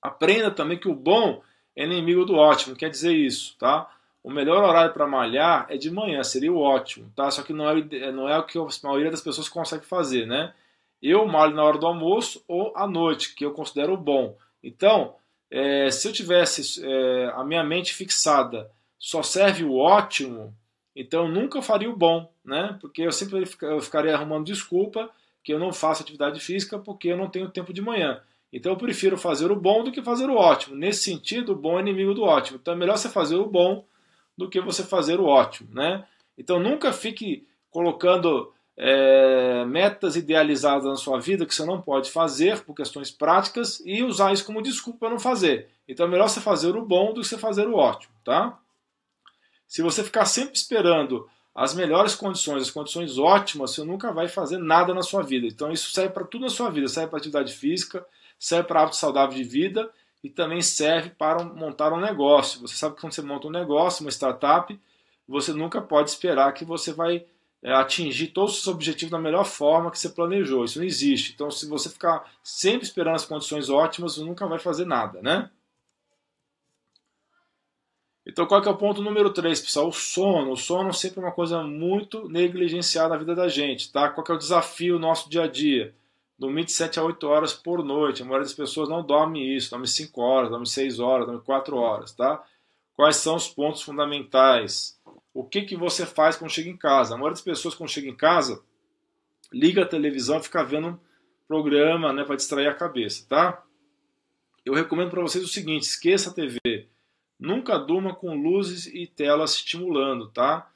Aprenda também que o bom é inimigo do ótimo, quer dizer isso, tá? O melhor horário para malhar é de manhã, seria o ótimo, tá? Só que não é, não é o que a maioria das pessoas consegue fazer, né? Eu malho na hora do almoço ou à noite, que eu considero o bom. Então, é, se eu tivesse é, a minha mente fixada, só serve o ótimo, então eu nunca faria o bom, né? Porque eu sempre eu ficaria arrumando desculpa que eu não faço atividade física porque eu não tenho tempo de manhã. Então eu prefiro fazer o bom do que fazer o ótimo. Nesse sentido, o bom é inimigo do ótimo. Então é melhor você fazer o bom do que você fazer o ótimo, né? Então nunca fique colocando é, metas idealizadas na sua vida que você não pode fazer por questões práticas e usar isso como desculpa para não fazer. Então é melhor você fazer o bom do que você fazer o ótimo, tá? Se você ficar sempre esperando as melhores condições, as condições ótimas, você nunca vai fazer nada na sua vida. Então isso serve para tudo na sua vida, serve para atividade física, serve para hábito saudável de vida e também serve para montar um negócio. Você sabe que quando você monta um negócio, uma startup, você nunca pode esperar que você vai é, atingir todos os seus objetivos da melhor forma que você planejou. Isso não existe. Então, se você ficar sempre esperando as condições ótimas, você nunca vai fazer nada, né? Então, qual que é o ponto número 3, pessoal? O sono. O sono sempre é uma coisa muito negligenciada na vida da gente, tá? Qual que é o desafio nosso dia a dia? dormir de 7 a 8 horas por noite. A maioria das pessoas não dorme isso, dorme 5 horas, dorme 6 horas, dorme 4 horas, tá? Quais são os pontos fundamentais? O que, que você faz quando chega em casa? A maioria das pessoas quando chega em casa liga a televisão e fica vendo um programa, né, para distrair a cabeça, tá? Eu recomendo para vocês o seguinte, esqueça a TV. Nunca durma com luzes e telas estimulando, tá?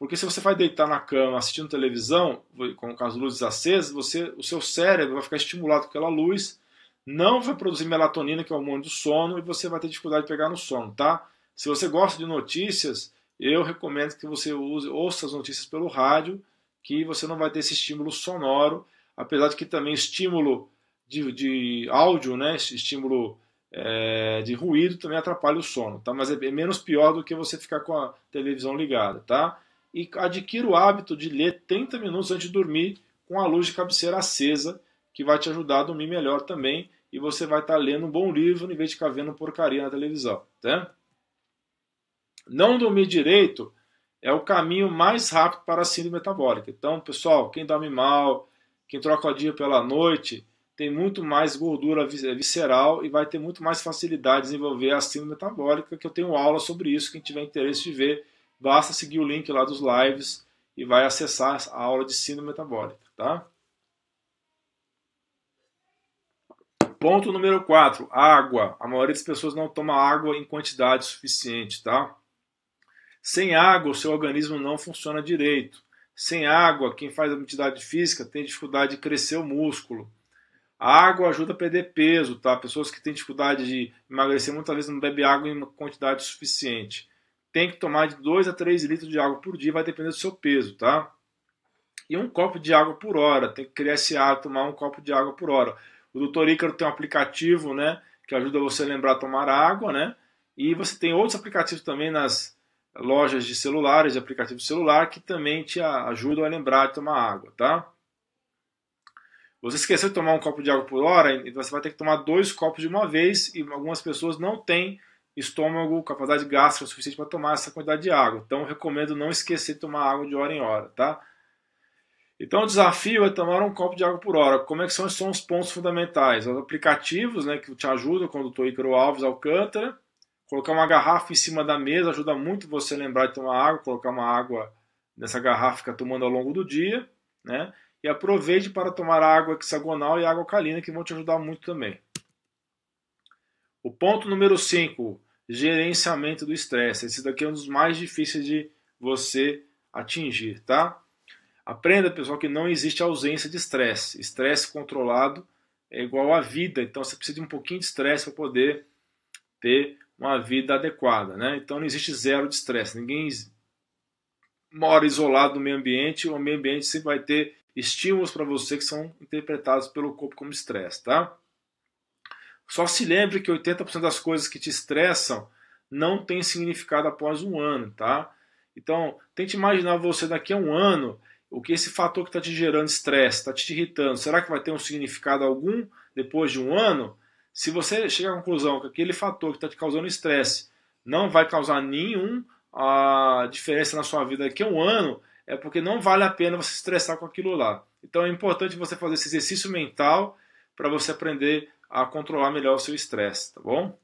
Porque se você vai deitar na cama assistindo televisão, com as luzes acesas, você, o seu cérebro vai ficar estimulado com aquela luz, não vai produzir melatonina, que é o hormônio do sono, e você vai ter dificuldade de pegar no sono, tá? Se você gosta de notícias, eu recomendo que você use, ouça as notícias pelo rádio, que você não vai ter esse estímulo sonoro, apesar de que também estímulo de, de áudio, né, estímulo é, de ruído também atrapalha o sono, tá? Mas é, é menos pior do que você ficar com a televisão ligada, tá? e adquira o hábito de ler 30 minutos antes de dormir com a luz de cabeceira acesa, que vai te ajudar a dormir melhor também e você vai estar tá lendo um bom livro em vez de ficar vendo porcaria na televisão, tá? Não dormir direito é o caminho mais rápido para a síndrome metabólica. Então, pessoal, quem dorme mal, quem troca o dia pela noite, tem muito mais gordura eh, visceral e vai ter muito mais facilidade de desenvolver a síndrome metabólica, que eu tenho aula sobre isso, quem tiver interesse de ver, basta seguir o link lá dos lives e vai acessar a aula de síndrome metabólica, tá? Ponto número 4, água. A maioria das pessoas não toma água em quantidade suficiente, tá? Sem água, o seu organismo não funciona direito. Sem água, quem faz atividade física tem dificuldade de crescer o músculo. A água ajuda a perder peso, tá? Pessoas que têm dificuldade de emagrecer muitas vezes não bebem água em quantidade suficiente tem que tomar de 2 a 3 litros de água por dia, vai depender do seu peso, tá? E um copo de água por hora, tem que criar esse hábito, tomar um copo de água por hora. O Dr. Ícaro tem um aplicativo, né, que ajuda você a lembrar a tomar água, né? E você tem outros aplicativos também nas lojas de celulares, de aplicativo celular, que também te ajudam a lembrar de tomar água, tá? Você esqueceu de tomar um copo de água por hora, então você vai ter que tomar dois copos de uma vez e algumas pessoas não têm estômago, capacidade gástrica suficiente para tomar essa quantidade de água. Então, recomendo não esquecer de tomar água de hora em hora, tá? Então, o desafio é tomar um copo de água por hora. Como é que são, são os pontos fundamentais? Os aplicativos né, que te ajudam, quando o Icaro Alves Alcântara. Colocar uma garrafa em cima da mesa ajuda muito você a lembrar de tomar água, colocar uma água nessa garrafa fica tomando ao longo do dia, né? E aproveite para tomar água hexagonal e água alcalina, que vão te ajudar muito também. O ponto número 5, gerenciamento do estresse. Esse daqui é um dos mais difíceis de você atingir, tá? Aprenda, pessoal, que não existe ausência de estresse. Estresse controlado é igual à vida, então você precisa de um pouquinho de estresse para poder ter uma vida adequada, né? Então não existe zero de estresse. Ninguém mora isolado do meio ambiente, o meio ambiente sempre vai ter estímulos para você que são interpretados pelo corpo como estresse, tá? Só se lembre que 80% das coisas que te estressam não têm significado após um ano, tá? Então, tente imaginar você daqui a um ano, o que esse fator que está te gerando estresse, está te irritando, será que vai ter um significado algum depois de um ano? Se você chegar à conclusão que aquele fator que está te causando estresse não vai causar nenhuma diferença na sua vida daqui a um ano, é porque não vale a pena você se estressar com aquilo lá. Então é importante você fazer esse exercício mental para você aprender a controlar melhor o seu estresse, tá bom?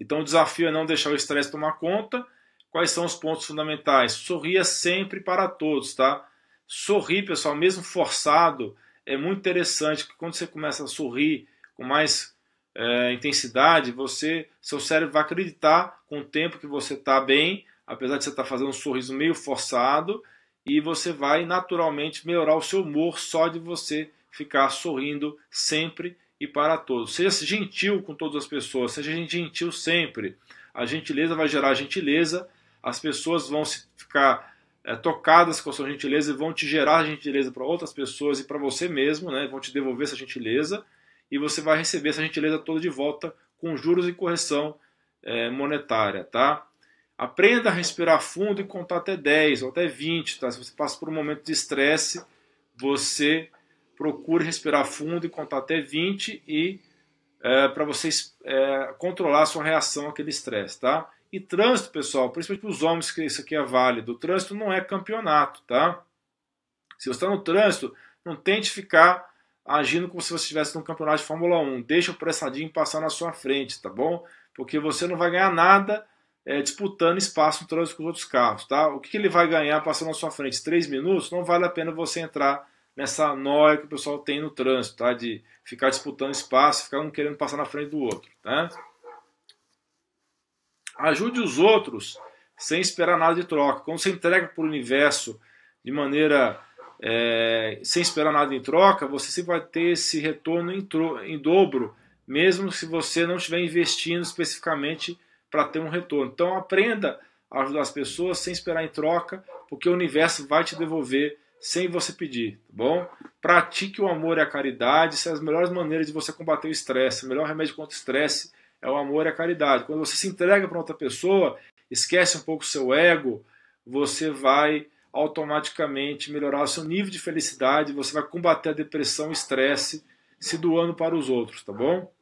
Então o desafio é não deixar o estresse tomar conta. Quais são os pontos fundamentais? Sorria é sempre para todos, tá? Sorrir, pessoal, mesmo forçado, é muito interessante, porque quando você começa a sorrir com mais é, intensidade, você, seu cérebro vai acreditar com o tempo que você está bem, apesar de você estar tá fazendo um sorriso meio forçado, e você vai naturalmente melhorar o seu humor só de você ficar sorrindo sempre e para todos. Seja gentil com todas as pessoas, seja gentil sempre. A gentileza vai gerar gentileza, as pessoas vão ficar é, tocadas com a sua gentileza e vão te gerar gentileza para outras pessoas e para você mesmo, né? vão te devolver essa gentileza e você vai receber essa gentileza toda de volta com juros e correção é, monetária. tá? Aprenda a respirar fundo e contar até 10 ou até 20. Tá? Se você passa por um momento de estresse, você procure respirar fundo e contar até 20 e é, para vocês é, controlar a sua reação àquele estresse, tá? E trânsito, pessoal, principalmente para os homens que isso aqui é válido, o trânsito não é campeonato, tá? Se você está no trânsito, não tente ficar agindo como se você estivesse num campeonato de Fórmula 1. Deixa o pressadinho passar na sua frente, tá bom? Porque você não vai ganhar nada é, disputando espaço no trânsito com os outros carros, tá? O que, que ele vai ganhar passando na sua frente? Três minutos? Não vale a pena você entrar nessa noia que o pessoal tem no trânsito, tá? De ficar disputando espaço, ficar um querendo passar na frente do outro, tá? Ajude os outros sem esperar nada de troca. Quando você entrega para o universo de maneira é, sem esperar nada em troca, você sempre vai ter esse retorno em, em dobro, mesmo se você não estiver investindo especificamente para ter um retorno. Então aprenda a ajudar as pessoas sem esperar em troca, porque o universo vai te devolver sem você pedir, tá bom? Pratique o amor e a caridade, são é as melhores maneiras de você combater o estresse. O melhor remédio contra o estresse é o amor e a caridade. Quando você se entrega para outra pessoa, esquece um pouco o seu ego, você vai automaticamente melhorar o seu nível de felicidade, você vai combater a depressão, estresse, se doando para os outros, tá bom?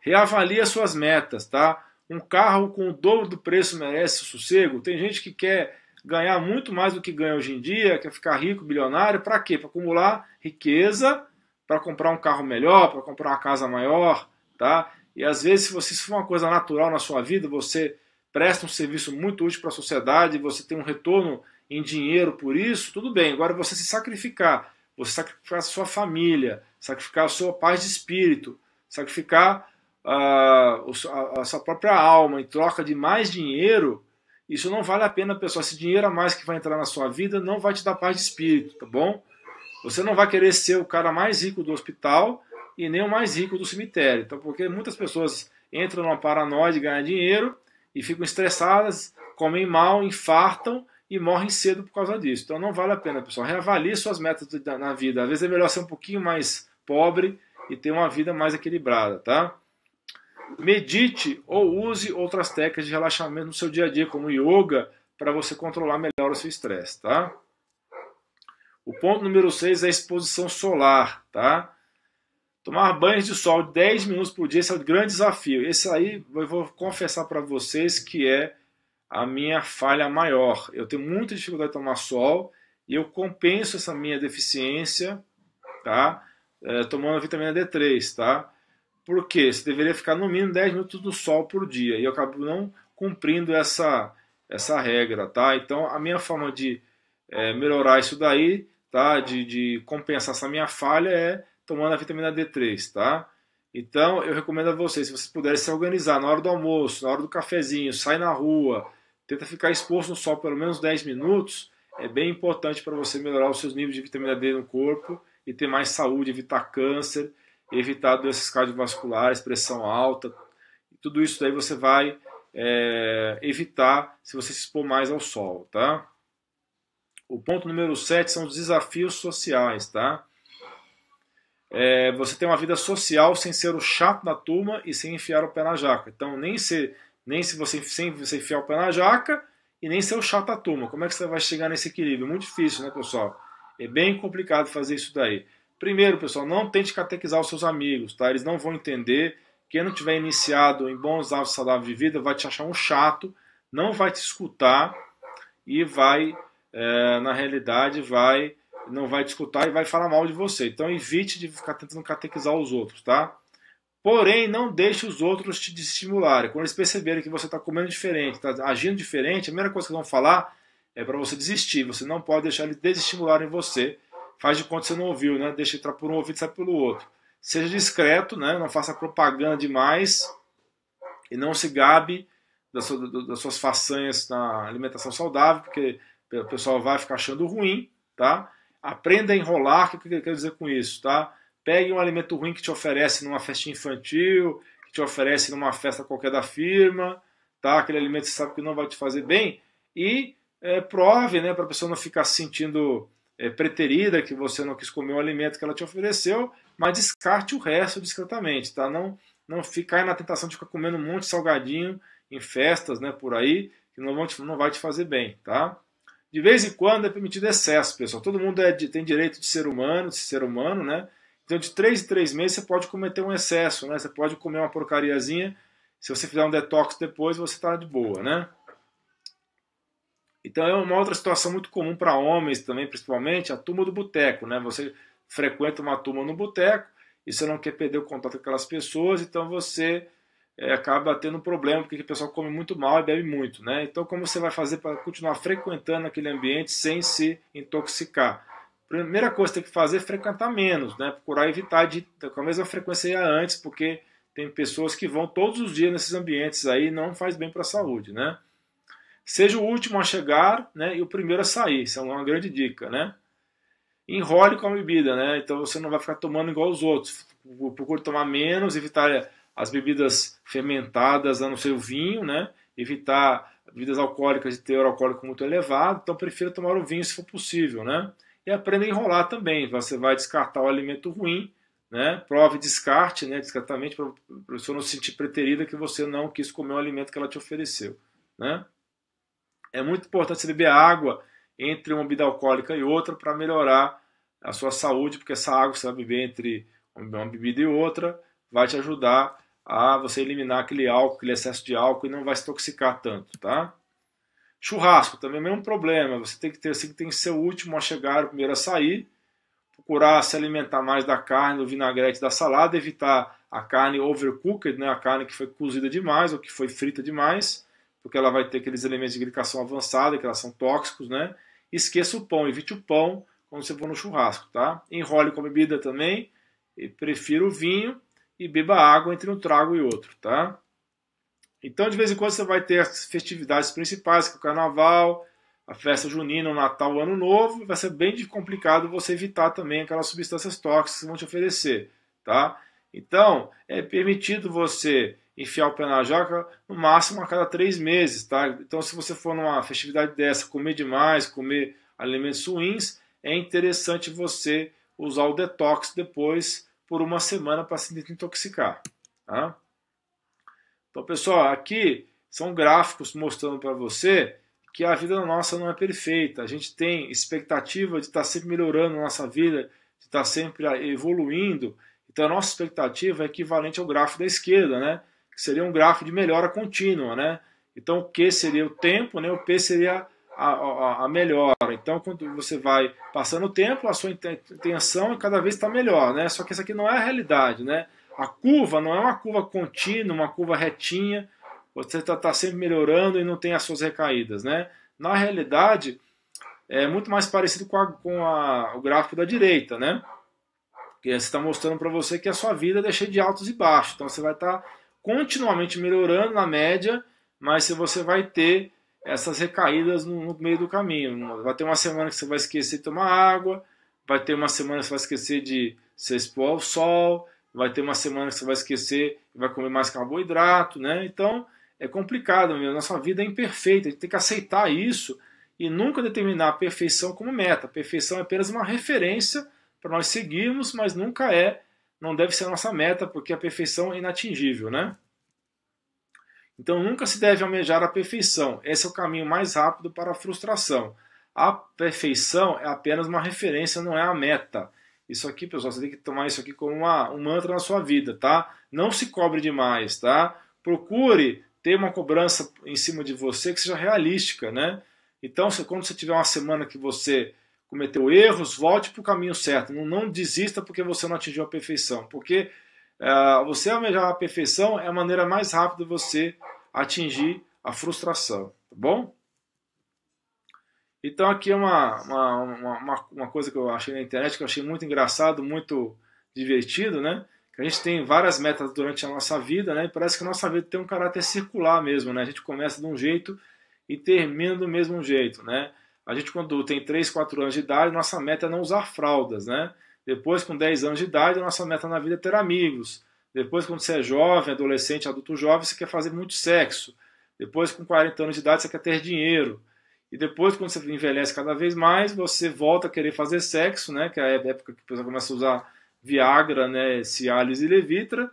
Reavalie as suas metas, tá? Um carro com o dobro do preço merece sossego? Tem gente que quer ganhar muito mais do que ganha hoje em dia, quer é ficar rico, bilionário, para quê? Para acumular riqueza, para comprar um carro melhor, para comprar uma casa maior, tá? E às vezes, se você se for uma coisa natural na sua vida, você presta um serviço muito útil para a sociedade, você tem um retorno em dinheiro por isso, tudo bem. Agora você se sacrificar, você sacrificar a sua família, sacrificar a sua paz de espírito, sacrificar uh, a, a sua própria alma em troca de mais dinheiro, isso não vale a pena, pessoal. Esse dinheiro a mais que vai entrar na sua vida não vai te dar paz de espírito, tá bom? Você não vai querer ser o cara mais rico do hospital e nem o mais rico do cemitério. Então, porque muitas pessoas entram numa paranoia de ganhar dinheiro e ficam estressadas, comem mal, infartam e morrem cedo por causa disso. Então não vale a pena, pessoal. Reavalie suas metas na vida. Às vezes é melhor ser um pouquinho mais pobre e ter uma vida mais equilibrada, tá? Medite ou use outras técnicas de relaxamento no seu dia a dia, como yoga, para você controlar melhor o seu estresse, tá? O ponto número 6 é a exposição solar, tá? Tomar banhos de sol 10 minutos por dia, esse é o grande desafio. Esse aí eu vou confessar para vocês que é a minha falha maior. Eu tenho muita dificuldade de tomar sol e eu compenso essa minha deficiência, tá? É, tomando vitamina D3, tá? porque você deveria ficar no mínimo 10 minutos do sol por dia. E eu acabo não cumprindo essa, essa regra, tá? Então, a minha forma de é, melhorar isso daí, tá? De, de compensar essa minha falha é tomando a vitamina D3, tá? Então, eu recomendo a vocês, se vocês puderem se organizar na hora do almoço, na hora do cafezinho, sai na rua, tenta ficar exposto no sol pelo menos 10 minutos, é bem importante para você melhorar os seus níveis de vitamina D no corpo e ter mais saúde, evitar câncer evitar doenças cardiovasculares, pressão alta. Tudo isso daí você vai é, evitar se você se expor mais ao sol, tá? O ponto número 7 são os desafios sociais, tá? É, você tem uma vida social sem ser o chato da turma e sem enfiar o pé na jaca. Então, nem se, nem se você, sem você enfiar o pé na jaca e nem ser o chato da turma. Como é que você vai chegar nesse equilíbrio? Muito difícil, né, pessoal? É bem complicado fazer isso daí. Primeiro, pessoal, não tente catequizar os seus amigos, tá? Eles não vão entender. Quem não tiver iniciado em bons hábitos saudáveis de vida vai te achar um chato, não vai te escutar e vai, é, na realidade, vai não vai te escutar e vai falar mal de você. Então evite de ficar tentando catequizar os outros, tá? Porém, não deixe os outros te desestimularem. Quando eles perceberem que você está comendo diferente, está agindo diferente, a primeira coisa que eles vão falar é para você desistir. Você não pode deixar eles desestimularem você faz de conta que você não ouviu, né? Deixa entrar por um ouvido e sai pelo outro. Seja discreto, né? Não faça propaganda demais e não se gabe das, suas façanhas na alimentação saudável, porque o pessoal vai ficar achando ruim, tá? Aprenda a enrolar, o que eu quero dizer com isso, tá? Pegue um alimento ruim que te oferece numa festa infantil, que te oferece numa festa qualquer da firma, tá? Aquele alimento que você sabe que não vai te fazer bem e é, prove, né? Para a pessoa não ficar se sentindo é, preterida, que você não quis comer o alimento que ela te ofereceu, mas descarte o resto discretamente, tá? Não, não ficar na tentação de ficar comendo um monte de salgadinho em festas, né, por aí, que não, vão te, não vai te fazer bem, tá? De vez em quando é permitido excesso, pessoal. Todo mundo é, tem direito de ser humano, de ser humano, né? Então, de 3 em 3 meses, você pode cometer um excesso, né? Você pode comer uma porcariazinha. Se você fizer um detox depois, você está de boa, né? Então é uma outra situação muito comum para homens também, principalmente, a turma do boteco, né? Você frequenta uma turma no boteco e você não quer perder o contato com aquelas pessoas, então você é, acaba tendo um problema, porque o pessoal come muito mal e bebe muito, né? Então como você vai fazer para continuar frequentando aquele ambiente sem se intoxicar? Primeira coisa que tem que fazer é frequentar menos, né? Procurar evitar de então, com a mesma frequência antes, porque tem pessoas que vão todos os dias nesses ambientes aí, não faz bem para a saúde, né? Seja o último a chegar né, e o primeiro a sair. Isso é uma grande dica, né? Enrole com a bebida, né? Então você não vai ficar tomando igual os outros. Procure tomar menos, evitar eh, as bebidas fermentadas, a não ser o vinho, né? Evitar bebidas alcoólicas de teor alcoólico muito elevado. Então prefira tomar o vinho se for possível, né? E aprenda a enrolar também. Você vai descartar o alimento ruim, né? Prove e descarte, né? Discretamente, para a pessoa não se sentir preterida que você não quis comer o alimento que ela te ofereceu, né? É muito importante você beber água entre uma bebida alcoólica e outra para melhorar a sua saúde, porque essa água que você vai beber entre uma bebida e outra vai te ajudar a você eliminar aquele álcool, aquele excesso de álcool e não vai se toxicar tanto, tá? Churrasco também é o mesmo problema. Você tem que ter assim, tem que ser o último a chegar, o primeiro a sair, procurar se alimentar mais da carne, do vinagrete, da salada, evitar a carne overcooked, né, a carne que foi cozida demais ou que foi frita demais porque ela vai ter aqueles elementos de glicação avançada, que elas são tóxicos, né? Esqueça o pão, evite o pão quando você for no churrasco, tá? Enrole com a bebida também, e prefira o vinho e beba água entre um trago e outro, tá? Então, de vez em quando você vai ter as festividades principais, que é o carnaval, a festa junina, o Natal, o Ano Novo, vai ser bem complicado você evitar também aquelas substâncias tóxicas que vão te oferecer, tá? Então, é permitido você enfiar o pé na jaca no máximo a cada três meses, tá? Então, se você for numa festividade dessa, comer demais, comer alimentos ruins, é interessante você usar o detox depois por uma semana para se desintoxicar, tá? Então, pessoal, aqui são gráficos mostrando para você que a vida nossa não é perfeita. A gente tem expectativa de estar tá sempre melhorando a nossa vida, de estar tá sempre evoluindo. Então, a nossa expectativa é equivalente ao gráfico da esquerda, né? que seria um gráfico de melhora contínua, né? Então, o Q seria o tempo, né? o P seria a, a, a melhora. Então, quando você vai passando o tempo, a sua intenção cada vez está melhor, né? Só que isso aqui não é a realidade, né? A curva não é uma curva contínua, uma curva retinha, você está tá sempre melhorando e não tem as suas recaídas, né? Na realidade, é muito mais parecido com, a, com a, o gráfico da direita, né? Que está mostrando para você que a sua vida é cheia de altos e baixos. Então, você vai estar... Tá continuamente melhorando na média, mas se você vai ter essas recaídas no, meio do caminho. Vai ter uma semana que você vai esquecer de tomar água, vai ter uma semana que você vai esquecer de se expor ao sol, vai ter uma semana que você vai esquecer e vai comer mais carboidrato, né? Então é complicado, meu. Nossa vida é imperfeita, a gente tem que aceitar isso e nunca determinar a perfeição como meta. A perfeição é apenas uma referência para nós seguirmos, mas nunca é não deve ser a nossa meta, porque a perfeição é inatingível, né? Então nunca se deve almejar a perfeição. Esse é o caminho mais rápido para a frustração. A perfeição é apenas uma referência, não é a meta. Isso aqui, pessoal, você tem que tomar isso aqui como uma, um mantra na sua vida, tá? Não se cobre demais, tá? Procure ter uma cobrança em cima de você que seja realística, né? Então, se, quando você tiver uma semana que você cometeu erros, volte para o caminho certo. Não, não, desista porque você não atingiu a perfeição. Porque uh, você almejar a perfeição é a maneira mais rápida de você atingir a frustração. Tá bom? Então aqui é uma, uma, uma, uma, coisa que eu achei na internet, que eu achei muito engraçado, muito divertido, né? Que a gente tem várias metas durante a nossa vida, né? E parece que a nossa vida tem um caráter circular mesmo, né? A gente começa de um jeito e termina do mesmo jeito, né? A gente, quando tem 3, 4 anos de idade, nossa meta é não usar fraldas, né? Depois, com 10 anos de idade, a nossa meta na vida é ter amigos. Depois, quando você é jovem, adolescente, adulto jovem, você quer fazer muito sexo. Depois, com 40 anos de idade, você quer ter dinheiro. E depois, quando você envelhece cada vez mais, você volta a querer fazer sexo, né? Que é a época que a pessoa começa a usar Viagra, né? Cialis e Levitra.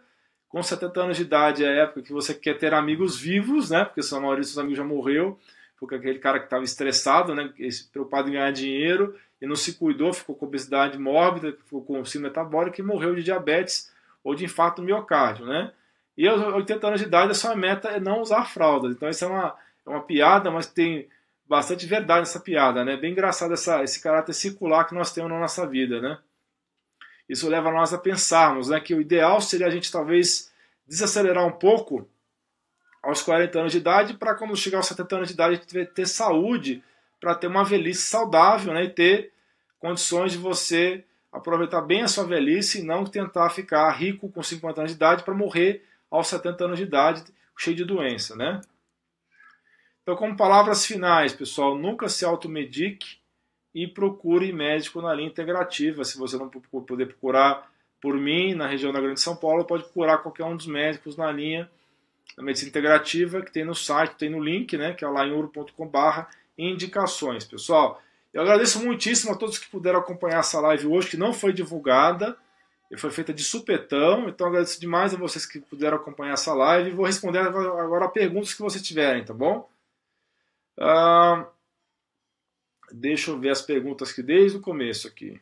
Com 70 anos de idade é a época que você quer ter amigos vivos, né? Porque a maioria dos seus amigos já morreu porque aquele cara que estava estressado, né, preocupado em ganhar dinheiro e não se cuidou, ficou com obesidade mórbida, ficou com síndrome metabólica e morreu de diabetes ou de infarto miocárdio, né? E aos 80 anos de idade, a sua meta é não usar fraldas. Então isso é uma, é uma piada, mas tem bastante verdade nessa piada, né? Bem engraçado essa, esse caráter circular que nós temos na nossa vida, né? Isso leva nós a pensarmos, né, que o ideal seria a gente talvez desacelerar um pouco aos 40 anos de idade para quando chegar aos 70 anos de idade ter, ter saúde, para ter uma velhice saudável né, e ter condições de você aproveitar bem a sua velhice e não tentar ficar rico com 50 anos de idade para morrer aos 70 anos de idade cheio de doença, né? Então, como palavras finais, pessoal, nunca se automedique e procure médico na linha integrativa. Se você não puder procurar por mim na região da Grande São Paulo, pode procurar qualquer um dos médicos na linha integrativa da medicina integrativa, que tem no site, tem no link, né, que é lá em ouro.com.br, barra indicações. Pessoal, eu agradeço muitíssimo a todos que puderam acompanhar essa live hoje, que não foi divulgada, foi feita de supetão, então agradeço demais a vocês que puderam acompanhar essa live. Vou responder agora perguntas que vocês tiverem, tá bom? Ah, deixa eu ver as perguntas que desde o começo aqui.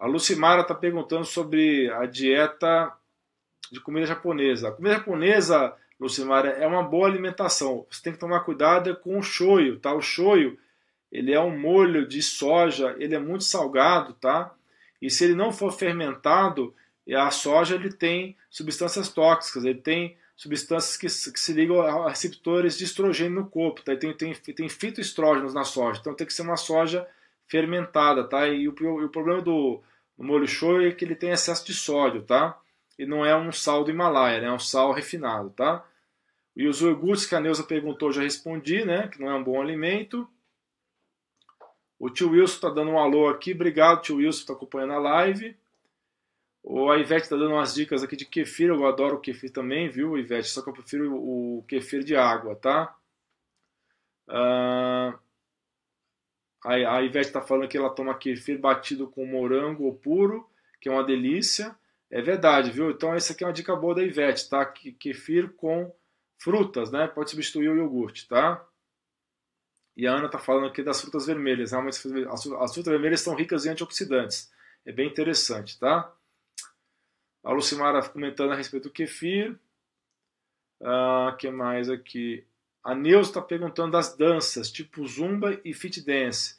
A Lucimara está perguntando sobre a dieta de comida japonesa. A comida japonesa, Lucimara, é uma boa alimentação. Você tem que tomar cuidado é com o shoyu, tá? O shoyu, ele é um molho de soja, ele é muito salgado, tá? E se ele não for fermentado, a soja ele tem substâncias tóxicas, ele tem substâncias que, que se ligam a receptores de estrogênio no corpo, tá? E tem, tem, tem fitoestrógenos na soja, então tem que ser uma soja fermentada, tá? E o, o problema do, o molho shoyu é que ele tem excesso de sódio, tá? E não é um sal do Himalaia, né? é um sal refinado, tá? E os iogurtes que a Neuza perguntou, já respondi, né? Que não é um bom alimento. O tio Wilson está dando um alô aqui. Obrigado, tio Wilson, está acompanhando a live. O, a Ivete está dando umas dicas aqui de kefir. Eu adoro o kefir também, viu, Ivete? Só que eu prefiro o kefir de água, tá? Uh, a, a Ivete está falando que ela toma kefir batido com morango ou puro, que é uma delícia. É verdade, viu? Então essa aqui é uma dica boa da Ivete, tá? Kefir com frutas, né? Pode substituir o iogurte, tá? E a Ana está falando aqui das frutas vermelhas. Realmente as frutas vermelhas são ricas em antioxidantes. É bem interessante, tá? A Lucimara comentando a respeito do kefir. O uh, ah, que mais aqui? A Neus está perguntando das danças, tipo zumba e fit dance.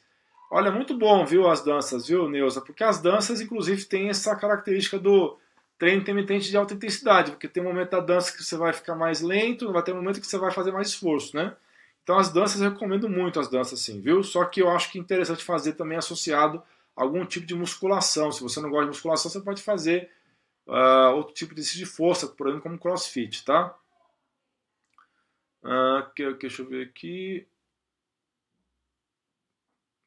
Olha, muito bom, viu, as danças, viu, Neuza? Porque as danças, inclusive, têm essa característica do treino intermitente de alta intensidade, porque tem um momento da dança que você vai ficar mais lento, vai ter um momento que você vai fazer mais esforço, né? Então, as danças, eu recomendo muito as danças, sim, viu? Só que eu acho que é interessante fazer também associado a algum tipo de musculação. Se você não gosta de musculação, você pode fazer uh, outro tipo de exercício de força, por exemplo, como crossfit, tá? Ah, que, deixa eu ver aqui.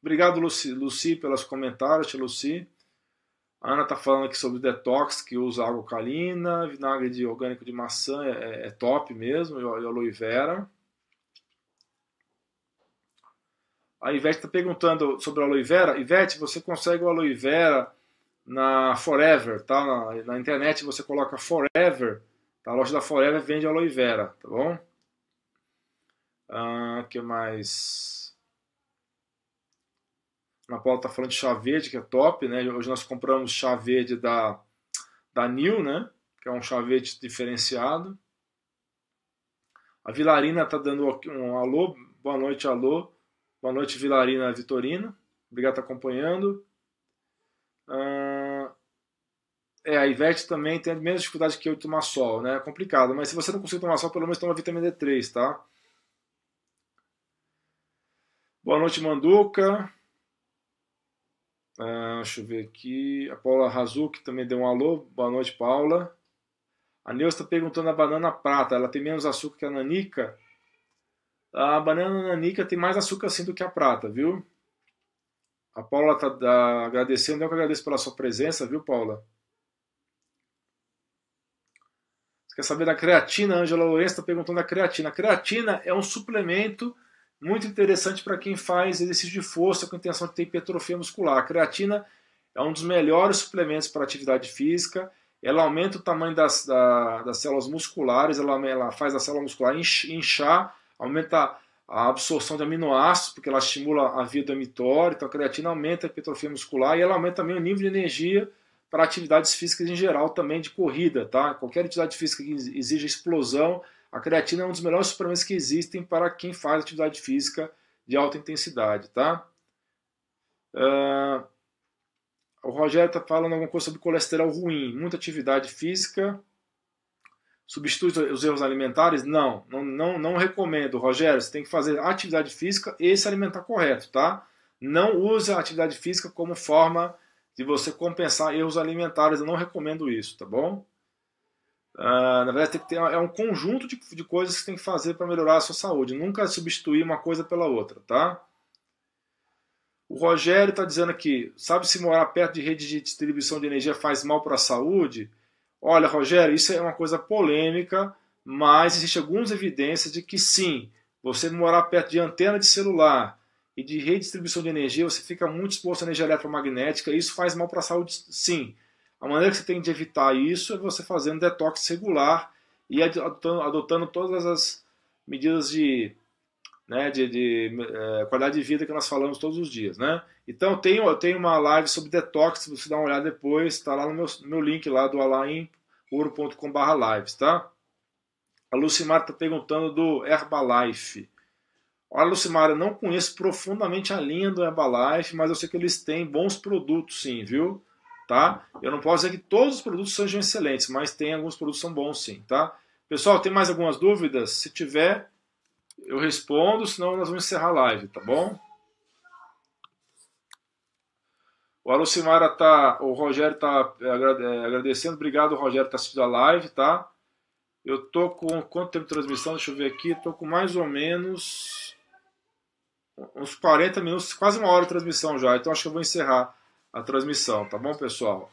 Obrigado, Luci, Luci pelos comentários, tia Luci. A Ana tá falando aqui sobre detox, que usa água alcalina, vinagre de orgânico de maçã é, é, é top mesmo, e aloe vera. A Ivete está perguntando sobre aloe vera. Ivete, você consegue o aloe vera na Forever, tá? Na, na internet você coloca Forever, tá? a loja da Forever vende aloe vera, tá bom? Ah, que mais? a Paula tá falando de chá verde, que é top, né? Hoje nós compramos chá verde da, da Nil, né? Que é um chá verde diferenciado. A Vilarina tá dando um alô. Boa noite, alô. Boa noite, Vilarina Vitorina. Obrigado por tá acompanhando. Ah, é, a Ivete também tem a mesma dificuldade que eu de tomar sol, né? É complicado, mas se você não conseguir tomar sol, pelo menos toma vitamina D3, tá? Boa noite, Manduca. Ah, deixa eu ver aqui. A Paula Razuki também deu um alô. Boa noite, Paula. A Neuza está perguntando a banana prata. Ela tem menos açúcar que a nanica? A banana nanica tem mais açúcar assim do que a prata, viu? A Paula está ah, agradecendo. Eu que agradeço pela sua presença, viu, Paula? Você quer saber da creatina? A Angela Lourenço está perguntando a creatina. A creatina é um suplemento muito interessante para quem faz exercício de força com intenção de ter hipertrofia muscular. A creatina é um dos melhores suplementos para atividade física. Ela aumenta o tamanho das, da, das células musculares, ela, ela, faz a célula muscular inchar, aumenta a absorção de aminoácidos, porque ela estimula a via do emitório. Então a creatina aumenta a hipertrofia muscular e ela aumenta também o nível de energia para atividades físicas em geral, também de corrida. Tá? Qualquer atividade física que exija explosão, a creatina é um dos melhores suplementos que existem para quem faz atividade física de alta intensidade, tá? Uh, o Rogério está falando alguma coisa sobre colesterol ruim. Muita atividade física substitui os erros alimentares? Não, não, não, não recomendo, Rogério. Você tem que fazer atividade física e se alimentar correto, tá? Não use a atividade física como forma de você compensar erros alimentares. Eu não recomendo isso, tá bom? Ah, na verdade, ter, é um conjunto de, de, coisas que você tem que fazer para melhorar a sua saúde. Nunca substituir uma coisa pela outra, tá? O Rogério está dizendo aqui, sabe se morar perto de rede de distribuição de energia faz mal para a saúde? Olha, Rogério, isso é uma coisa polêmica, mas existem algumas evidências de que sim, você morar perto de antena de celular e de redistribuição de energia, você fica muito exposto à energia eletromagnética, e isso faz mal para a saúde, sim. A maneira que você tem de evitar isso é você fazendo detox regular e adotando, adotando todas as medidas de, né, de, de eh, qualidade de vida que nós falamos todos os dias. Né? Então eu tenho, eu tenho uma live sobre detox, se você dá uma olhada depois, está lá no meu, meu link lá do alainouro.com.br lives, tá? A Lucimar está perguntando do Herbalife. Olha, Lucimar, eu não conheço profundamente a linha do Herbalife, mas eu sei que eles têm bons produtos, sim, viu? tá? Eu não posso dizer que todos os produtos sejam excelentes, mas tem alguns produtos que são bons sim, tá? Pessoal, tem mais algumas dúvidas? Se tiver, eu respondo, senão nós vamos encerrar a live, tá bom? O Alucimara tá, o Rogério tá é, é, agradecendo, obrigado, Rogério tá assistindo a live, tá? Eu tô com quanto tempo de transmissão? Deixa eu ver aqui, tô com mais ou menos uns 40 minutos, quase uma hora de transmissão já, então acho que eu vou encerrar a transmissão, tá bom, pessoal?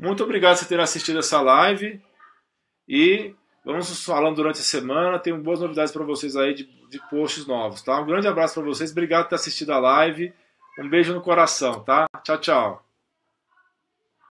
Muito obrigado por ter assistido essa live e vamos falando durante a semana. Tenho boas novidades para vocês aí de, de posts novos, tá? Um grande abraço para vocês, obrigado por ter assistido a live. Um beijo no coração, tá? Tchau, tchau.